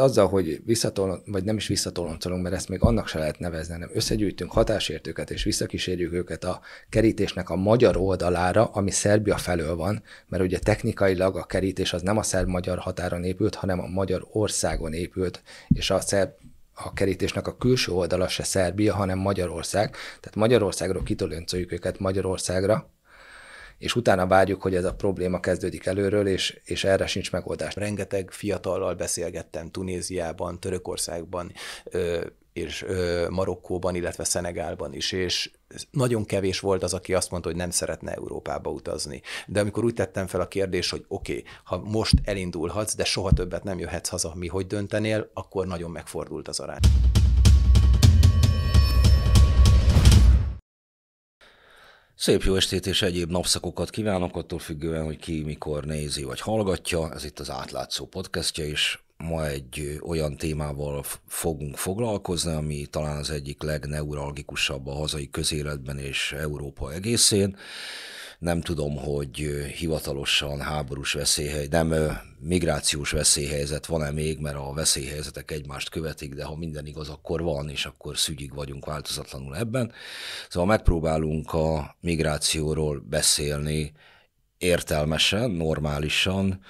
azzal, hogy visszatolon, vagy nem is visszatoloncolunk, mert ezt még annak se lehet nevezni, hanem összegyűjtünk hatásértőket, és visszakísérjük őket a kerítésnek a magyar oldalára, ami Szerbia felől van, mert ugye technikailag a kerítés az nem a szerb-magyar határon épült, hanem a magyar országon épült, és a szerb a kerítésnek a külső oldala se Szerbia, hanem Magyarország. Tehát Magyarországról kitolöncoljük őket Magyarországra, és utána várjuk, hogy ez a probléma kezdődik előről, és, és erre sincs megoldás. Rengeteg fiatallal beszélgettem Tunéziában, Törökországban, és Marokkóban, illetve Szenegálban is, és nagyon kevés volt az, aki azt mondta, hogy nem szeretne Európába utazni. De amikor úgy tettem fel a kérdés, hogy oké, okay, ha most elindulhatsz, de soha többet nem jöhetsz haza, mi hogy döntenél, akkor nagyon megfordult az arány. Szép jó estét és egyéb napszakokat kívánok, attól függően, hogy ki mikor nézi vagy hallgatja. Ez itt az átlátszó podcastja is. Ma egy olyan témával fogunk foglalkozni, ami talán az egyik legneuralgikusabb a hazai közéletben és Európa egészén nem tudom, hogy hivatalosan háborús veszélyhely, nem migrációs veszélyhelyzet van-e még, mert a veszélyhelyzetek egymást követik, de ha minden igaz, akkor van, és akkor szügyig vagyunk változatlanul ebben. Szóval megpróbálunk a migrációról beszélni, értelmesen, normálisan,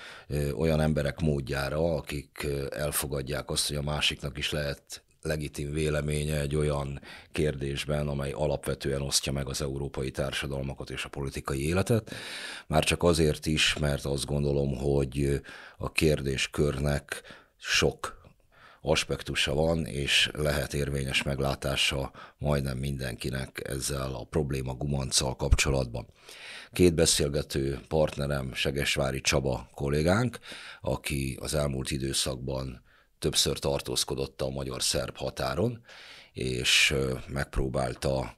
olyan emberek módjára, akik elfogadják azt, hogy a másiknak is lehet legitim véleménye egy olyan kérdésben, amely alapvetően osztja meg az európai társadalmakat és a politikai életet. Már csak azért is, mert azt gondolom, hogy a kérdéskörnek sok aspektusa van, és lehet érvényes meglátása majdnem mindenkinek ezzel a probléma gumanccal kapcsolatban. Két beszélgető partnerem Segesvári Csaba kollégánk, aki az elmúlt időszakban többször tartózkodott a magyar-szerb határon, és megpróbálta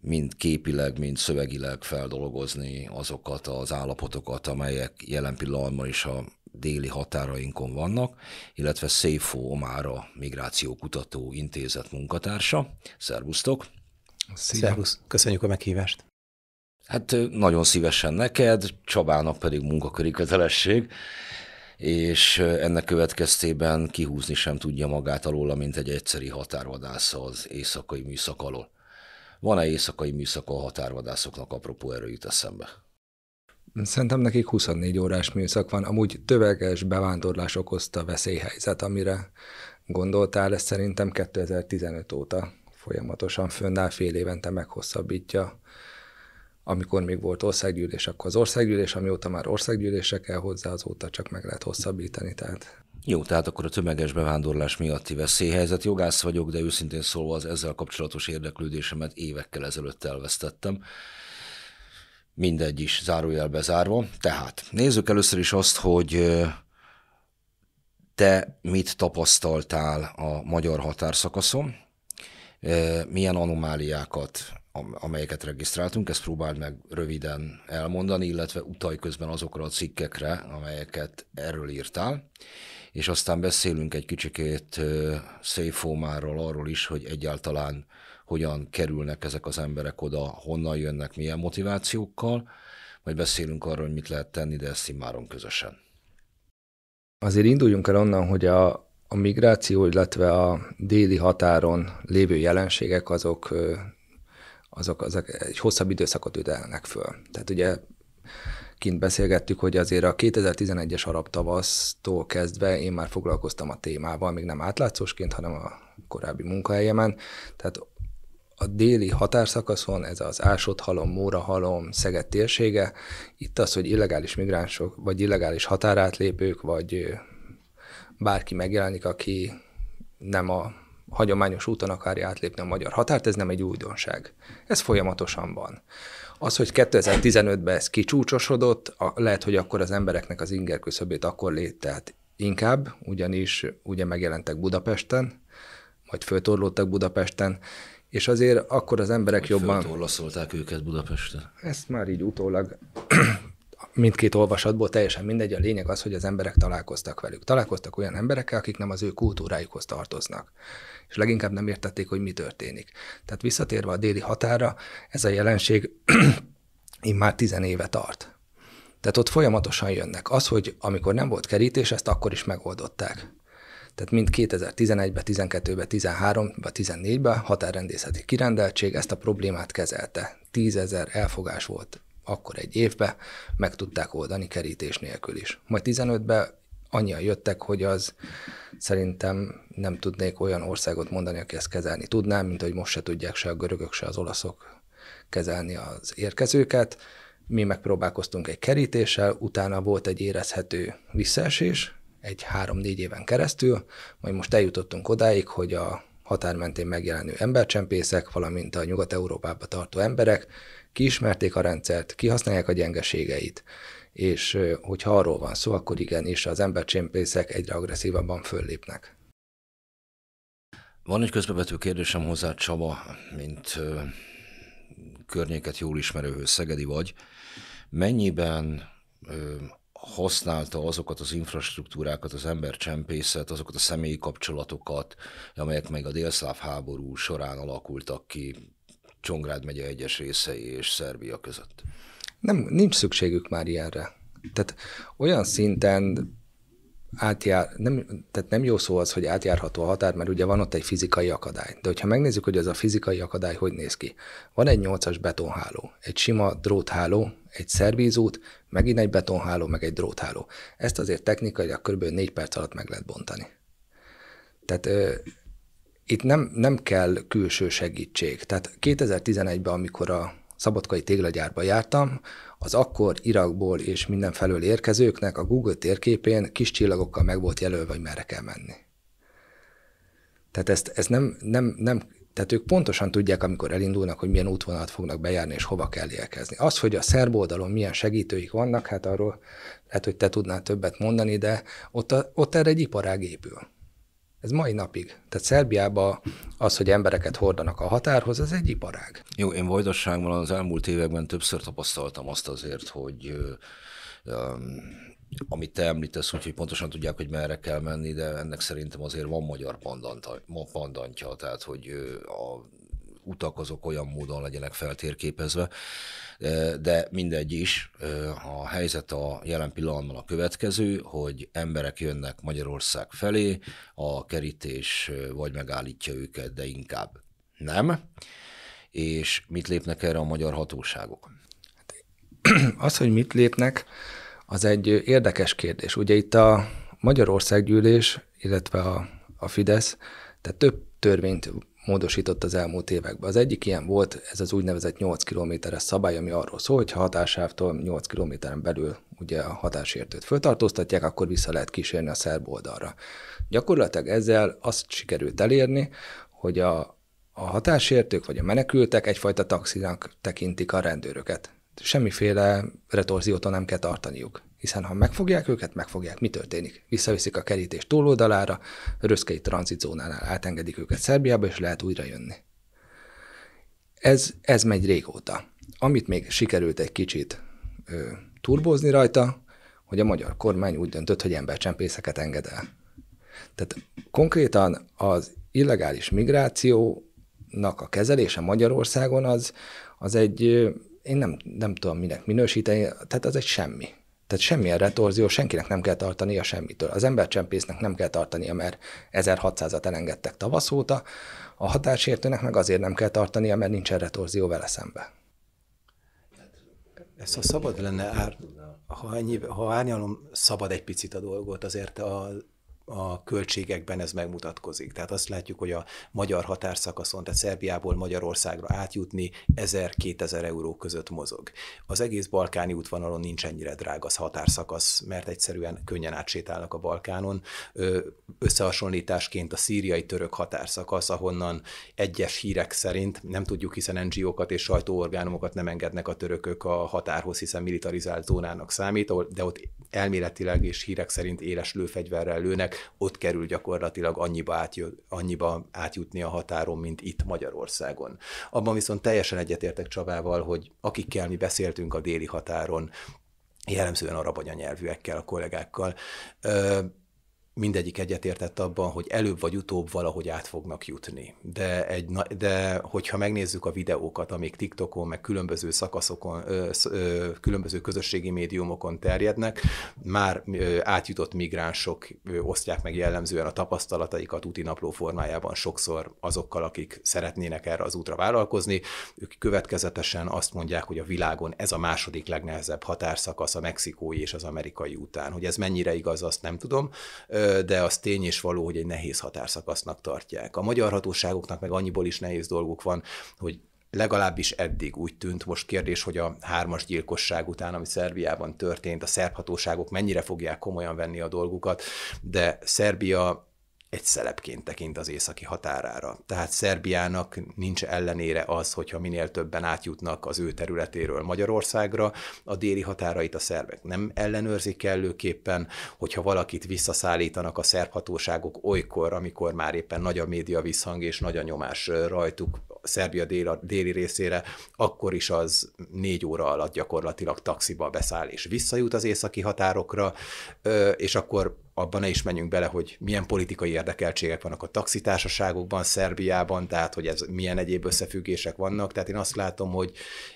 mind képileg, mind szövegileg feldolgozni azokat az állapotokat, amelyek jelen pillanatban is a déli határainkon vannak, illetve Széfó migráció kutató Intézet munkatársa. Szervusztok! Szervusz! Köszönjük a meghívást! Hát nagyon szívesen neked, Csabának pedig munkaköri kötelesség és ennek következtében kihúzni sem tudja magát alól, mint egy egyszeri határvadász az éjszakai műszak alól. Van-e éjszakai műszak a határvadászoknak apropó erő jut eszembe? Szerintem nekik 24 órás műszak van. Amúgy töveges bevándorlás okozta veszélyhelyzet, amire gondoltál, ez szerintem 2015 óta folyamatosan fönnáll, fél évente meghosszabbítja amikor még volt országgyűlés, akkor az országgyűlés, amióta már országgyűlésre kell hozzá, azóta csak meg lehet hosszabbítani. Tehát jó, tehát akkor a tömeges bevándorlás miatti veszélyhelyzet. Jogász vagyok, de őszintén szólva az ezzel kapcsolatos érdeklődésemet évekkel ezelőtt elvesztettem. Mindegy is, zárójelbe zárva. Tehát nézzük először is azt, hogy te mit tapasztaltál a magyar határszakaszon, milyen anomáliákat amelyeket regisztráltunk, ezt próbáld meg röviden elmondani, illetve utaj közben azokra a cikkekre, amelyeket erről írtál, és aztán beszélünk egy kicsikét széfómáról, arról is, hogy egyáltalán hogyan kerülnek ezek az emberek oda, honnan jönnek, milyen motivációkkal, majd beszélünk arról, hogy mit lehet tenni, de ezt immáron közösen. Azért induljunk el onnan, hogy a, a migráció, illetve a déli határon lévő jelenségek azok azok, azok egy hosszabb időszakot ütelnek föl. Tehát ugye kint beszélgettük, hogy azért a 2011-es arab tavasztól kezdve én már foglalkoztam a témával, még nem átlátszósként, hanem a korábbi munkahelyemen. Tehát a déli határszakaszon, ez az Ásodhalom, Mórahalom, Szeged térsége, itt az, hogy illegális migránsok, vagy illegális határátlépők, vagy bárki megjelenik, aki nem a hagyományos úton akarja átlépni a magyar határt, ez nem egy újdonság. Ez folyamatosan van. Az, hogy 2015-ben ez kicsúcsosodott, a, lehet, hogy akkor az embereknek az inger küszöbét akkor lételt inkább, ugyanis ugye megjelentek Budapesten, majd föltorlódtak Budapesten, és azért akkor az emberek jobban... Föltorlaszolták őket Budapesten. Ezt már így utólag mindkét olvasatból teljesen mindegy, a lényeg az, hogy az emberek találkoztak velük. Találkoztak olyan emberekkel, akik nem az ő kultúrájukhoz tartoznak és leginkább nem értették, hogy mi történik. Tehát visszatérve a déli határa, ez a jelenség immár tizen éve tart. Tehát ott folyamatosan jönnek. Az, hogy amikor nem volt kerítés, ezt akkor is megoldották. Tehát mind 2011-ben, 12-ben, 13-ben, 14-ben határrendészeti kirendeltség ezt a problémát kezelte. Tízezer elfogás volt akkor egy évbe, meg tudták oldani kerítés nélkül is. Majd 15-ben annyian jöttek, hogy az szerintem nem tudnék olyan országot mondani, aki ezt kezelni tudná, mint hogy most se tudják se a görögök, se az olaszok kezelni az érkezőket. Mi megpróbálkoztunk egy kerítéssel, utána volt egy érezhető visszaesés, egy három-négy éven keresztül, majd most eljutottunk odáig, hogy a határ mentén megjelenő embercsempészek, valamint a Nyugat-Európába tartó emberek kiismerték a rendszert, kihasználják a gyengeségeit, és hogyha arról van szó, akkor igen, és az embercsempészek egyre agresszívabban föllépnek. Van egy közbevető kérdésem hozzá, Csaba, mint ö, környéket jól ismerő Szegedi vagy. Mennyiben ö, használta azokat az infrastruktúrákat, az embercsempészet, azokat a személyi kapcsolatokat, amelyek meg a délszláv háború során alakultak ki Csongrád megye egyes részei és Szerbia között? nem, nincs szükségük már ilyenre. Tehát olyan szinten átjár, nem, tehát nem jó szó az, hogy átjárható a határ, mert ugye van ott egy fizikai akadály. De hogyha megnézzük, hogy ez a fizikai akadály hogy néz ki. Van egy nyolcas betonháló, egy sima drótháló, egy szervízút, megint egy betonháló, meg egy drótháló. Ezt azért technikailag kb. 4 perc alatt meg lehet bontani. Tehát ö, itt nem, nem kell külső segítség. Tehát 2011-ben, amikor a szabadkai téglagyárba jártam, az akkor Irakból és mindenfelől érkezőknek a Google térképén kis csillagokkal meg volt jelölve, hogy merre kell menni. Tehát ezt, ez nem, nem, nem, tehát ők pontosan tudják, amikor elindulnak, hogy milyen útvonalat fognak bejárni, és hova kell érkezni. Az, hogy a szerb oldalon milyen segítőik vannak, hát arról lehet, hogy te tudnál többet mondani, de ott, a, ott erre egy iparág épül. Ez mai napig. Tehát Szerbiában az, hogy embereket hordanak a határhoz, az egy iparág. Jó, én Vajdasságban az elmúlt években többször tapasztaltam azt azért, hogy amit te említesz, úgyhogy pontosan tudják, hogy merre kell menni, de ennek szerintem azért van magyar pandantja, tehát hogy a utak azok olyan módon legyenek feltérképezve, de mindegy is, a helyzet a jelen pillanatban a következő, hogy emberek jönnek Magyarország felé, a kerítés vagy megállítja őket, de inkább nem. És mit lépnek erre a magyar hatóságok? Hát, az, hogy mit lépnek, az egy érdekes kérdés. Ugye itt a Magyarországgyűlés, illetve a, a Fidesz, tehát több törvényt módosított az elmúlt években. Az egyik ilyen volt ez az úgynevezett 8 kilométeres szabály, ami arról szól, hogy ha hatásávtól 8 kilométeren belül ugye a hatásértőt föltartóztatják, akkor vissza lehet kísérni a szerb oldalra. Gyakorlatilag ezzel azt sikerült elérni, hogy a, a hatásértők vagy a menekültek egyfajta taxinak tekintik a rendőröket. Semmiféle retorziótól nem kell tartaniuk hiszen ha megfogják őket, megfogják, mi történik? Visszaviszik a kerítés túloldalára, röszkei tranzitzónánál átengedik őket Szerbiába, és lehet újra jönni. Ez, ez megy régóta. Amit még sikerült egy kicsit ö, turbózni rajta, hogy a magyar kormány úgy döntött, hogy embercsempészeket enged el. Tehát konkrétan az illegális migrációnak a kezelése Magyarországon az, az egy, én nem, nem tudom minek minősíteni, tehát az egy semmi. Tehát semmilyen retorzió, senkinek nem kell tartania semmitől. Az embercsempésznek nem kell tartania, mert 1600-at elengedtek tavasz óta, a hatásértőnek meg azért nem kell tartania, mert nincsen retorzió vele szembe. Ez ha szabad lenne, ár, ha, ennyi, ha árnyalom szabad egy picit a dolgot, azért a, a költségekben ez megmutatkozik. Tehát azt látjuk, hogy a magyar határszakaszon, tehát Szerbiából Magyarországra átjutni 1000-2000 euró között mozog. Az egész balkáni útvonalon nincs ennyire drága az határszakasz, mert egyszerűen könnyen átsétálnak a Balkánon. Összehasonlításként a szíriai török határszakasz, ahonnan egyes hírek szerint, nem tudjuk, hiszen NGO-kat és sajtóorgánumokat nem engednek a törökök a határhoz, hiszen militarizált zónának számít, de ott elméletileg és hírek szerint éles lőfegyverrel lőnek, embernek ott kerül gyakorlatilag annyiba, átjö, annyiba átjutni a határon, mint itt Magyarországon. Abban viszont teljesen egyetértek Csabával, hogy akikkel mi beszéltünk a déli határon, jellemzően arab anyanyelvűekkel, a kollégákkal, mindegyik egyetértett abban, hogy előbb vagy utóbb valahogy át fognak jutni. De, egy, de hogyha megnézzük a videókat, amik TikTokon, meg különböző szakaszokon, ö, ö, különböző közösségi médiumokon terjednek, már ö, átjutott migránsok ö, osztják meg jellemzően a tapasztalataikat úti napló formájában sokszor azokkal, akik szeretnének erre az útra vállalkozni. Ők következetesen azt mondják, hogy a világon ez a második legnehezebb határszakasz a mexikói és az amerikai után. Hogy ez mennyire igaz, azt nem tudom. Ö, de az tény és való, hogy egy nehéz határszakasznak tartják. A magyar hatóságoknak meg annyiból is nehéz dolguk van, hogy legalábbis eddig úgy tűnt, most kérdés, hogy a hármas gyilkosság után, ami Szerbiában történt, a szerb hatóságok mennyire fogják komolyan venni a dolgukat, de Szerbia egy szelepként tekint az északi határára. Tehát Szerbiának nincs ellenére az, hogyha minél többen átjutnak az ő területéről Magyarországra, a déli határait a szervek nem ellenőrzik kellőképpen, hogyha valakit visszaszállítanak a szerb hatóságok olykor, amikor már éppen nagy a média visszhang és nagy a nyomás rajtuk Szerbia déli részére, akkor is az négy óra alatt gyakorlatilag taxiba beszáll és visszajut az északi határokra, és akkor abban ne is menjünk bele, hogy milyen politikai érdekeltségek vannak a taxitársaságokban, Szerbiában, tehát hogy ez milyen egyéb összefüggések vannak. Tehát én azt látom, hogy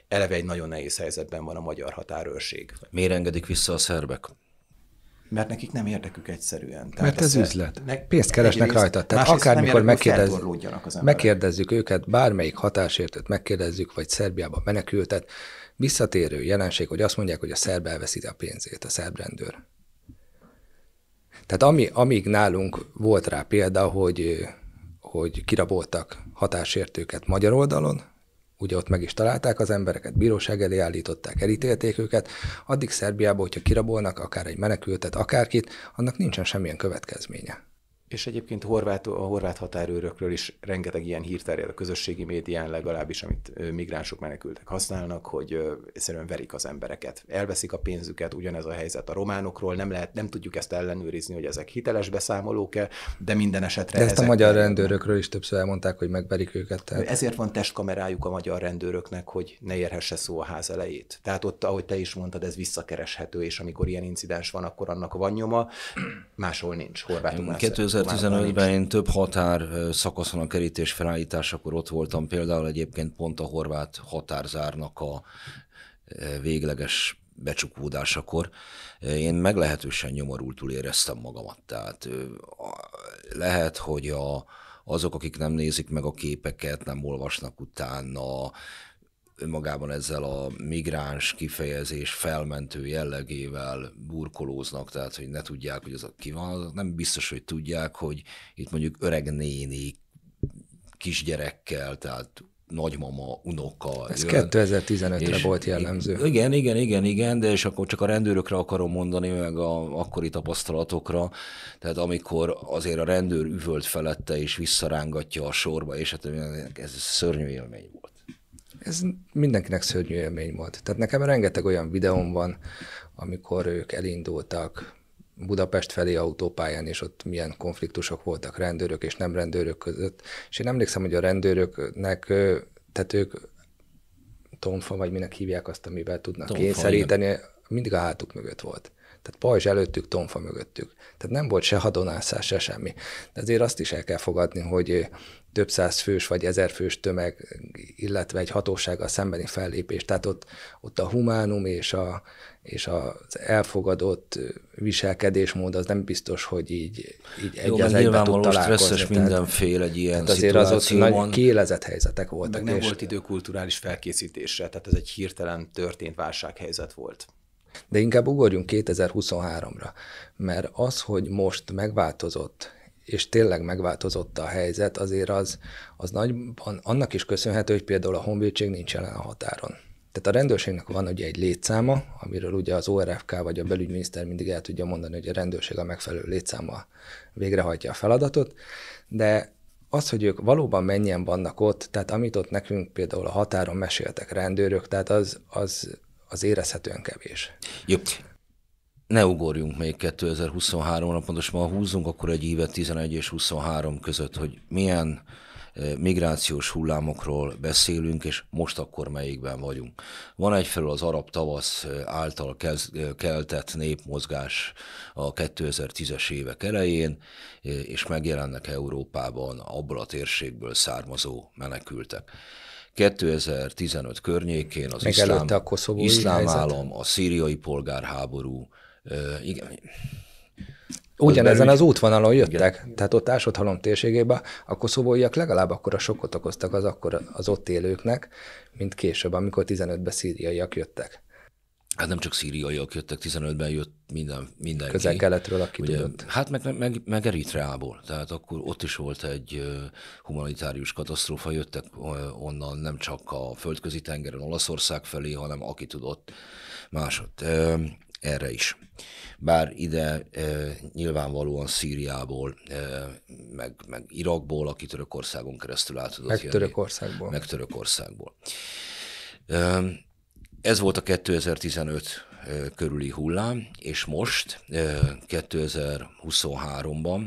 eleve egy nagyon nehéz helyzetben van a magyar határőrség. Miért engedik vissza a szerbek? Mert nekik nem érdekük egyszerűen. Tehát Mert ez üzlet. Ne, Pénzt keresnek egyrészt, rajta. Tehát akármikor megkérdez, megkérdezzük őket, bármelyik hatásértőt megkérdezzük, vagy Szerbiában menekültet, visszatérő jelenség, hogy azt mondják, hogy a szerb elveszíti a pénzét, a szerb rendőr. Tehát ami, amíg nálunk volt rá példa, hogy, hogy kiraboltak hatásértőket magyar oldalon, ugye ott meg is találták az embereket, bíróság elé állították, elítélték őket, addig Szerbiában, hogyha kirabolnak akár egy menekültet, akárkit, annak nincsen semmilyen következménye és egyébként horvát, a horvát határőrökről is rengeteg ilyen hír terjed a közösségi médián legalábbis, amit migránsok menekültek használnak, hogy egyszerűen verik az embereket. Elveszik a pénzüket, ugyanez a helyzet a románokról, nem, lehet, nem tudjuk ezt ellenőrizni, hogy ezek hiteles beszámolók-e, de minden esetre... De ezt ezek... a magyar rendőrökről is többször elmondták, hogy megverik őket. Tehát... Ezért van testkamerájuk a magyar rendőröknek, hogy ne érhesse szó a ház elejét. Tehát ott, ahogy te is mondtad, ez visszakereshető, és amikor ilyen incidens van, akkor annak van nyoma, máshol nincs. Horvátum 2015-ben én több határ szakaszon a kerítés felállításakor ott voltam, például egyébként pont a horvát határzárnak a végleges becsukódásakor, én meglehetősen nyomorultul éreztem magamat. Tehát lehet, hogy a, azok, akik nem nézik meg a képeket, nem olvasnak utána, önmagában ezzel a migráns kifejezés felmentő jellegével burkolóznak, tehát hogy ne tudják, hogy az ki van, nem biztos, hogy tudják, hogy itt mondjuk öreg néni kisgyerekkel, tehát nagymama, unoka. Ez jön, 2015-re volt jellemző. Igen, igen, igen, igen, de és akkor csak a rendőrökre akarom mondani, meg a akkori tapasztalatokra, tehát amikor azért a rendőr üvölt felette és visszarángatja a sorba, és hát ez szörnyű élmény volt ez mindenkinek szörnyű élmény volt. Tehát nekem rengeteg olyan videóm van, amikor ők elindultak Budapest felé autópályán, és ott milyen konfliktusok voltak rendőrök és nem rendőrök között. És én emlékszem, hogy a rendőröknek, tehát ők tonfa, vagy minek hívják azt, amivel tudnak tonfa, kényszeríteni, igen. mindig a hátuk mögött volt. Tehát pajzs előttük, tonfa mögöttük. Tehát nem volt se hadonászás, se semmi. De azért azt is el kell fogadni, hogy eh, több száz fős vagy ezer fős tömeg, illetve egy hatósággal szembeni fellépés. Tehát ott, ott a humánum és, a, és az elfogadott eh, viselkedésmód az nem biztos, hogy így, így egy Jó, az egyben tud találkozni. Tehát, mindenféle egy ilyen tehát azért az ott nagy kiélezett helyzetek voltak. Meg nem és... volt idő kulturális felkészítésre, tehát ez egy hirtelen történt válsághelyzet volt. De inkább ugorjunk 2023-ra, mert az, hogy most megváltozott, és tényleg megváltozott a helyzet, azért az, az nagyban annak is köszönhető, hogy például a honvédség nincs jelen a határon. Tehát a rendőrségnek van ugye egy létszáma, amiről ugye az ORFK vagy a belügyminiszter mindig el tudja mondani, hogy a rendőrség a megfelelő létszámmal végrehajtja a feladatot, de az, hogy ők valóban mennyien vannak ott, tehát amit ott nekünk például a határon meséltek rendőrök, tehát az, az az érezhetően kevés. Jó. Ne ugorjunk még 2023-ra, pontosan ha húzunk, akkor egy évet 11 és 23 között, hogy milyen eh, migrációs hullámokról beszélünk, és most akkor melyikben vagyunk. Van egyfelől az arab tavasz eh, által eh, keltett népmozgás a 2010-es évek elején, és megjelennek Európában abból a térségből származó menekültek. 2015 környékén az Meg iszlám, a koszovói iszlám helyzet. állam, a szíriai polgárháború, igen, Ugyanezen az útvonalon jöttek, igen. tehát ott ásotthalom térségében a koszovóiak legalább akkor a sokkot okoztak az akkor az ott élőknek, mint később, amikor 15-ben szíriaiak jöttek. Hát nem csak szíriaiak jöttek, 15-ben jött minden, mindenki. Közel-keletről, aki Ugye, tudott. Hát meg, meg, meg Eritreából, tehát akkor ott is volt egy humanitárius katasztrófa, jöttek onnan nem csak a földközi tengeren Olaszország felé, hanem aki tudott másod. Erre is. Bár ide nyilvánvalóan Szíriából, meg, meg Irakból, aki Törökországon keresztül át tudott meg jönni. Törökországból. Meg Törökországból. Ez volt a 2015 körüli hullám, és most 2023-ban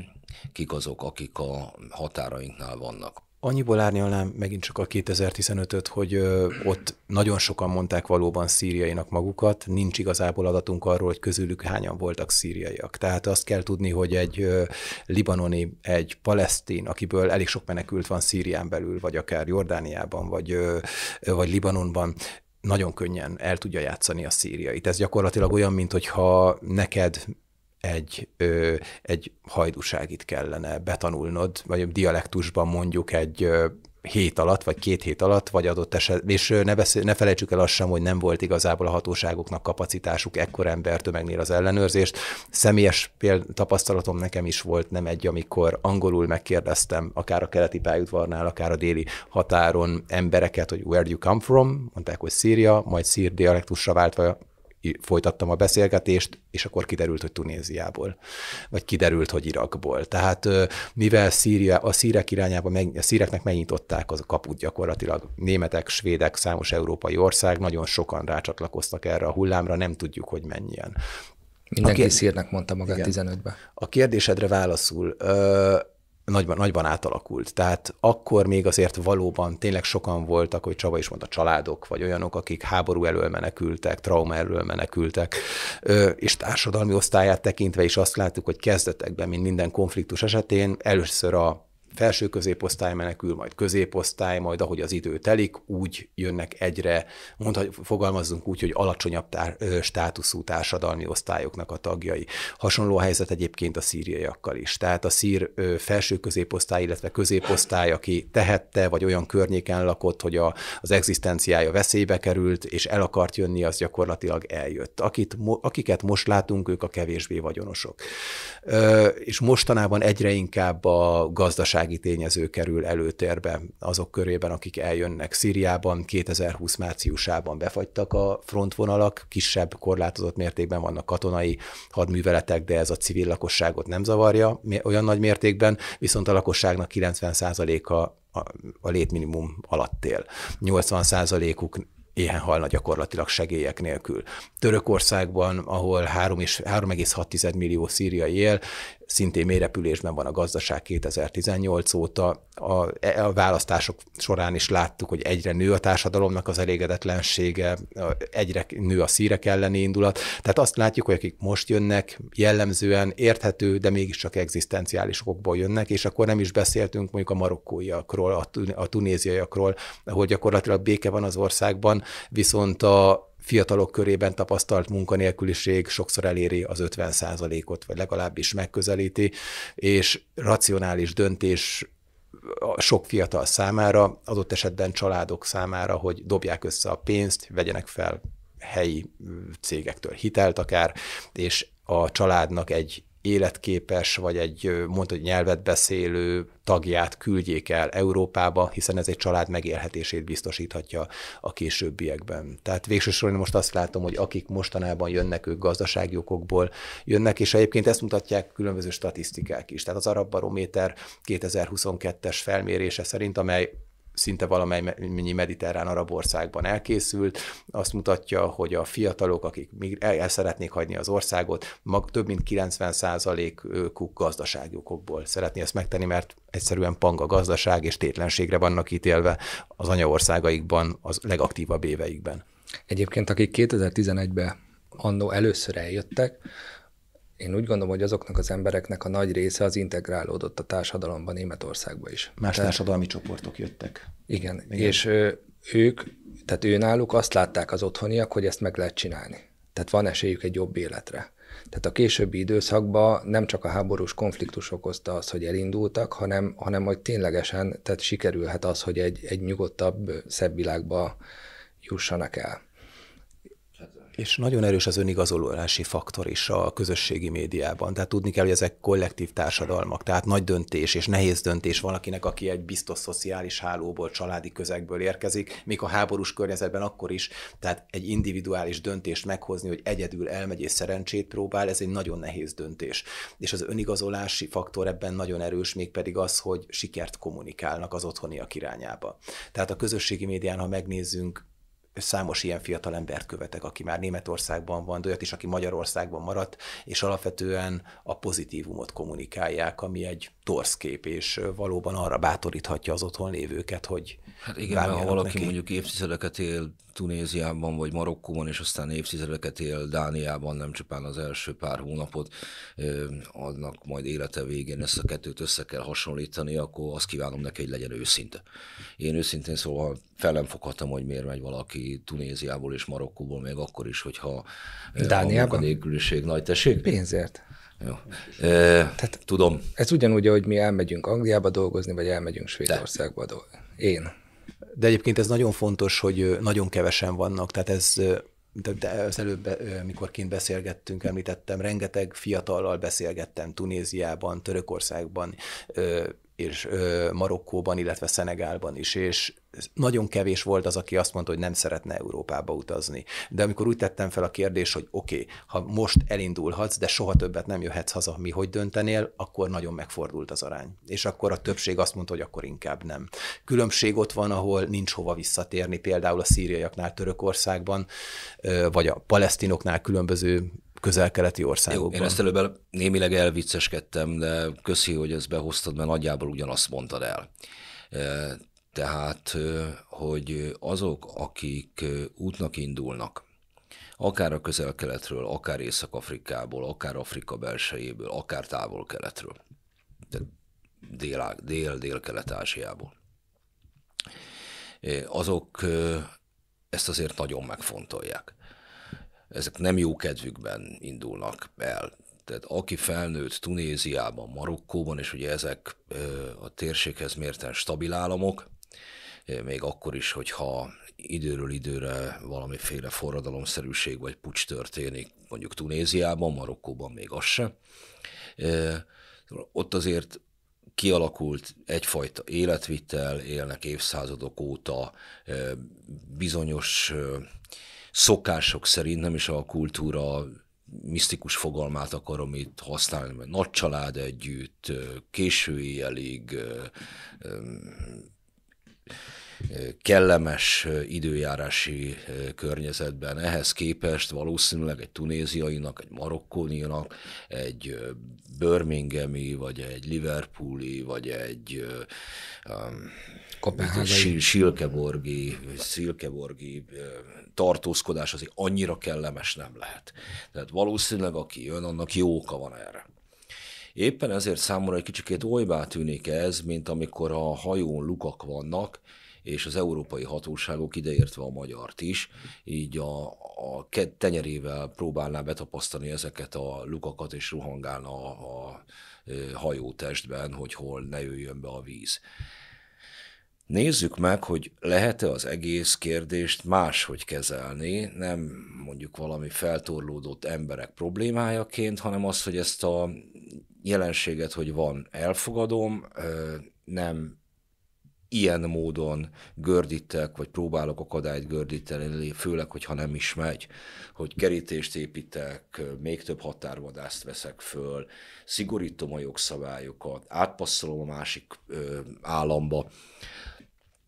kik azok, akik a határainknál vannak. Annyiból árnyalnám megint csak a 2015-öt, hogy ott nagyon sokan mondták valóban szíriainak magukat, nincs igazából adatunk arról, hogy közülük hányan voltak szíriaiak. Tehát azt kell tudni, hogy egy libanoni, egy palesztin, akiből elég sok menekült van Szírián belül, vagy akár Jordániában, vagy, vagy Libanonban, nagyon könnyen el tudja játszani a szíriait. Ez gyakorlatilag olyan, mint hogyha neked egy, ö, egy hajdúságit kellene betanulnod, vagy dialektusban mondjuk egy, ö, hét alatt, vagy két hét alatt, vagy adott eset, és ne, beszél, ne felejtsük el azt sem, hogy nem volt igazából a hatóságoknak kapacitásuk ekkor ember tömegnél az ellenőrzést. Személyes péld, tapasztalatom nekem is volt nem egy, amikor angolul megkérdeztem, akár a keleti pályaudvarnál, akár a déli határon embereket, hogy where do you come from, mondták, hogy Szíria, majd szír dialektusra váltva folytattam a beszélgetést, és akkor kiderült, hogy Tunéziából, vagy kiderült, hogy Irakból. Tehát mivel Szíria, a szírek irányába, meg, a szíreknek megnyitották az a kaput gyakorlatilag, németek, svédek, számos európai ország, nagyon sokan rácsatlakoztak erre a hullámra, nem tudjuk, hogy mennyien. Mindenki kérd... szírnek mondta magát 15-ben. A kérdésedre válaszul. Ö, nagyban, nagyban átalakult. Tehát akkor még azért valóban tényleg sokan voltak, hogy Csaba is mondta, családok, vagy olyanok, akik háború elől menekültek, trauma elől menekültek, és társadalmi osztályát tekintve is azt láttuk, hogy kezdetekben, mint minden konfliktus esetén, először a felső középosztály menekül, majd középosztály, majd ahogy az idő telik, úgy jönnek egyre, mondhat, fogalmazzunk úgy, hogy alacsonyabb tár, státuszú társadalmi osztályoknak a tagjai. Hasonló a helyzet egyébként a szíriaiakkal is. Tehát a szír felső középosztály, illetve középosztály, aki tehette, vagy olyan környéken lakott, hogy a, az egzisztenciája veszélybe került, és el akart jönni, az gyakorlatilag eljött. Akit, akiket most látunk, ők a kevésbé vagyonosok. És mostanában egyre inkább a gazdaság biztonsági tényező kerül előtérbe azok körében, akik eljönnek Szíriában, 2020 márciusában befagytak a frontvonalak, kisebb, korlátozott mértékben vannak katonai hadműveletek, de ez a civil lakosságot nem zavarja olyan nagy mértékben, viszont a lakosságnak 90%-a a, a létminimum alatt él. 80%-uk éhen halna gyakorlatilag segélyek nélkül. Törökországban, ahol 3,6 millió szíriai él, szintén mélyrepülésben van a gazdaság 2018 óta. A, e, a választások során is láttuk, hogy egyre nő a társadalomnak az elégedetlensége, egyre nő a szírek elleni indulat. Tehát azt látjuk, hogy akik most jönnek, jellemzően érthető, de mégiscsak egzisztenciális okból jönnek, és akkor nem is beszéltünk mondjuk a marokkóiakról, a tunéziaiakról, ahol gyakorlatilag béke van az országban, viszont a, fiatalok körében tapasztalt munkanélküliség sokszor eléri az 50 ot vagy legalábbis megközelíti, és racionális döntés sok fiatal számára, adott esetben családok számára, hogy dobják össze a pénzt, vegyenek fel helyi cégektől hitelt akár, és a családnak egy életképes, vagy egy mondott nyelvet beszélő tagját küldjék el Európába, hiszen ez egy család megélhetését biztosíthatja a későbbiekben. Tehát végsősorban most azt látom, hogy akik mostanában jönnek, ők gazdasági okokból jönnek, és egyébként ezt mutatják különböző statisztikák is. Tehát az Arab Barométer 2022-es felmérése szerint, amely szinte valamennyi mediterrán arab országban elkészült. Azt mutatja, hogy a fiatalok, akik el, el szeretnék hagyni az országot, mag, több mint 90 százalékuk gazdasági okokból szeretné ezt megtenni, mert egyszerűen panga gazdaság, és tétlenségre vannak ítélve az anyaországaikban, az legaktívabb éveikben. Egyébként, akik 2011-ben annó először eljöttek, én úgy gondolom, hogy azoknak az embereknek a nagy része az integrálódott a társadalomban Németországba is. Más tehát, társadalmi csoportok jöttek. Igen, igen. és ők, tehát ő náluk azt látták az otthoniak, hogy ezt meg lehet csinálni. Tehát van esélyük egy jobb életre. Tehát a későbbi időszakban nem csak a háborús konfliktus okozta az, hogy elindultak, hanem, hanem hogy ténylegesen tehát sikerülhet az, hogy egy, egy nyugodtabb, szebb világba jussanak el. És nagyon erős az önigazolási faktor is a közösségi médiában. Tehát tudni kell, hogy ezek kollektív társadalmak, tehát nagy döntés és nehéz döntés valakinek, aki egy biztos szociális hálóból, családi közegből érkezik, még a háborús környezetben akkor is, tehát egy individuális döntést meghozni, hogy egyedül elmegy és szerencsét próbál, ez egy nagyon nehéz döntés. És az önigazolási faktor ebben nagyon erős, mégpedig az, hogy sikert kommunikálnak az otthoniak irányába. Tehát a közösségi médián, ha megnézzünk számos ilyen fiatal embert követek, aki már Németországban van, de olyat is, aki Magyarországban maradt, és alapvetően a pozitívumot kommunikálják, ami egy torszkép, és valóban arra bátoríthatja az otthon lévőket, hogy, Hát igen, mert ha valaki neki. mondjuk évtizedeket él Tunéziában vagy Marokkóban, és aztán évtizedeket él Dániában, nem csupán az első pár hónapot, annak majd élete végén ezt a kettőt össze kell hasonlítani, akkor azt kívánom neki, hogy legyen őszinte. Én őszintén szóval fel nem foghatom, hogy miért megy valaki Tunéziából és Marokkóból, még akkor is, hogyha Dániában? a munkanélküliség nagy tessék. Pénzért. Jó. E, Tehát tudom. Ez ugyanúgy, ahogy mi elmegyünk Angliába dolgozni, vagy elmegyünk Svédországba dolgozni. Én de egyébként ez nagyon fontos, hogy nagyon kevesen vannak, tehát ez de az előbb, mikor kint beszélgettünk, említettem, rengeteg fiatallal beszélgettem Tunéziában, Törökországban, és Marokkóban, illetve Szenegálban is, és nagyon kevés volt az, aki azt mondta, hogy nem szeretne Európába utazni. De amikor úgy tettem fel a kérdést, hogy oké, okay, ha most elindulhatsz, de soha többet nem jöhetsz haza, mi hogy döntenél, akkor nagyon megfordult az arány. És akkor a többség azt mondta, hogy akkor inkább nem. Különbség ott van, ahol nincs hova visszatérni, például a szíriaiaknál Törökországban, vagy a palesztinoknál különböző közel-keleti országokban. Jó, én ezt előbb némileg elvicceskedtem, de köszi, hogy ezt behoztad, mert nagyjából ugyanazt mondtad el tehát, hogy azok, akik útnak indulnak, akár a közel-keletről, akár Észak-Afrikából, akár Afrika belsejéből, akár távol-keletről, dél-dél-kelet-ázsiából, azok ezt azért nagyon megfontolják. Ezek nem jó kedvükben indulnak el. Tehát aki felnőtt Tunéziában, Marokkóban, és ugye ezek a térséghez mérten stabil államok, még akkor is, hogyha időről időre valamiféle forradalomszerűség vagy pucs történik, mondjuk Tunéziában, Marokkóban még az se. Ott azért kialakult egyfajta életvitel, élnek évszázadok óta bizonyos szokások szerint, nem is a kultúra misztikus fogalmát akarom itt használni, mert nagy család együtt, késői elég, kellemes időjárási környezetben. Ehhez képest valószínűleg egy tunéziainak, egy marokkóniának, egy birminghami, vagy egy liverpooli, vagy egy um, silkeborgi, silkeborgi tartózkodás azért annyira kellemes nem lehet. Tehát valószínűleg aki jön, annak jó oka van erre. Éppen ezért számomra egy kicsikét olybá tűnik ez, mint amikor a hajón lukak vannak, és az európai hatóságok, ideértve a magyart is, így a, a tenyerével próbálná betapasztani ezeket a lukakat, és ruhangálna a, a hajótestben, hogy hol ne jöjjön be a víz. Nézzük meg, hogy lehet-e az egész kérdést máshogy kezelni, nem mondjuk valami feltorlódott emberek problémájaként, hanem az, hogy ezt a jelenséget, hogy van, elfogadom, nem ilyen módon gördítek, vagy próbálok akadályt gördíteni, főleg, hogyha nem is megy, hogy kerítést építek, még több határvadást veszek föl, szigorítom a jogszabályokat, átpasszolom a másik ö, államba,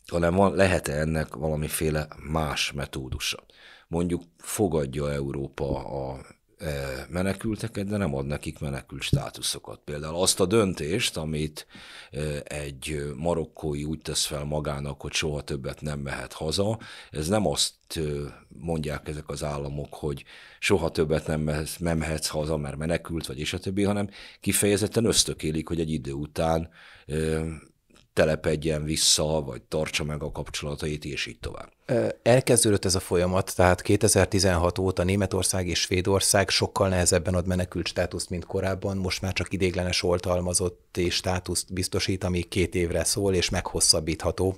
hanem van, lehet-e ennek valamiféle más metódusa? Mondjuk fogadja Európa a menekülteket, de nem ad nekik menekült státuszokat. Például azt a döntést, amit egy marokkói úgy tesz fel magának, hogy soha többet nem mehet haza, ez nem azt mondják ezek az államok, hogy soha többet nem, mehetsz, nem mehetsz haza, mert menekült, vagy és a többi, hanem kifejezetten ösztökélik, hogy egy idő után telepedjen vissza, vagy tartsa meg a kapcsolatait, és így tovább. Elkezdődött ez a folyamat, tehát 2016 óta Németország és Svédország sokkal nehezebben ad menekült státuszt, mint korábban, most már csak idéglenes oltalmazott és státuszt biztosít, ami két évre szól és meghosszabbítható.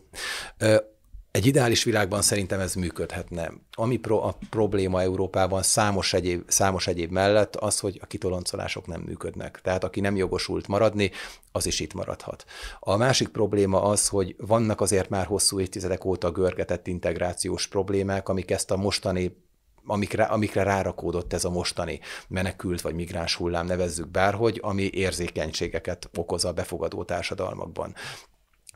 Egy ideális világban szerintem ez működhetne. Ami pro, a probléma Európában számos egyéb, számos egyéb mellett az, hogy a kitoloncolások nem működnek. Tehát aki nem jogosult maradni, az is itt maradhat. A másik probléma az, hogy vannak azért már hosszú évtizedek óta görgetett integrációs problémák, amik ezt a mostani amikre, amikre rárakódott ez a mostani menekült vagy migráns hullám, nevezzük bárhogy, ami érzékenységeket okoz a befogadó társadalmakban.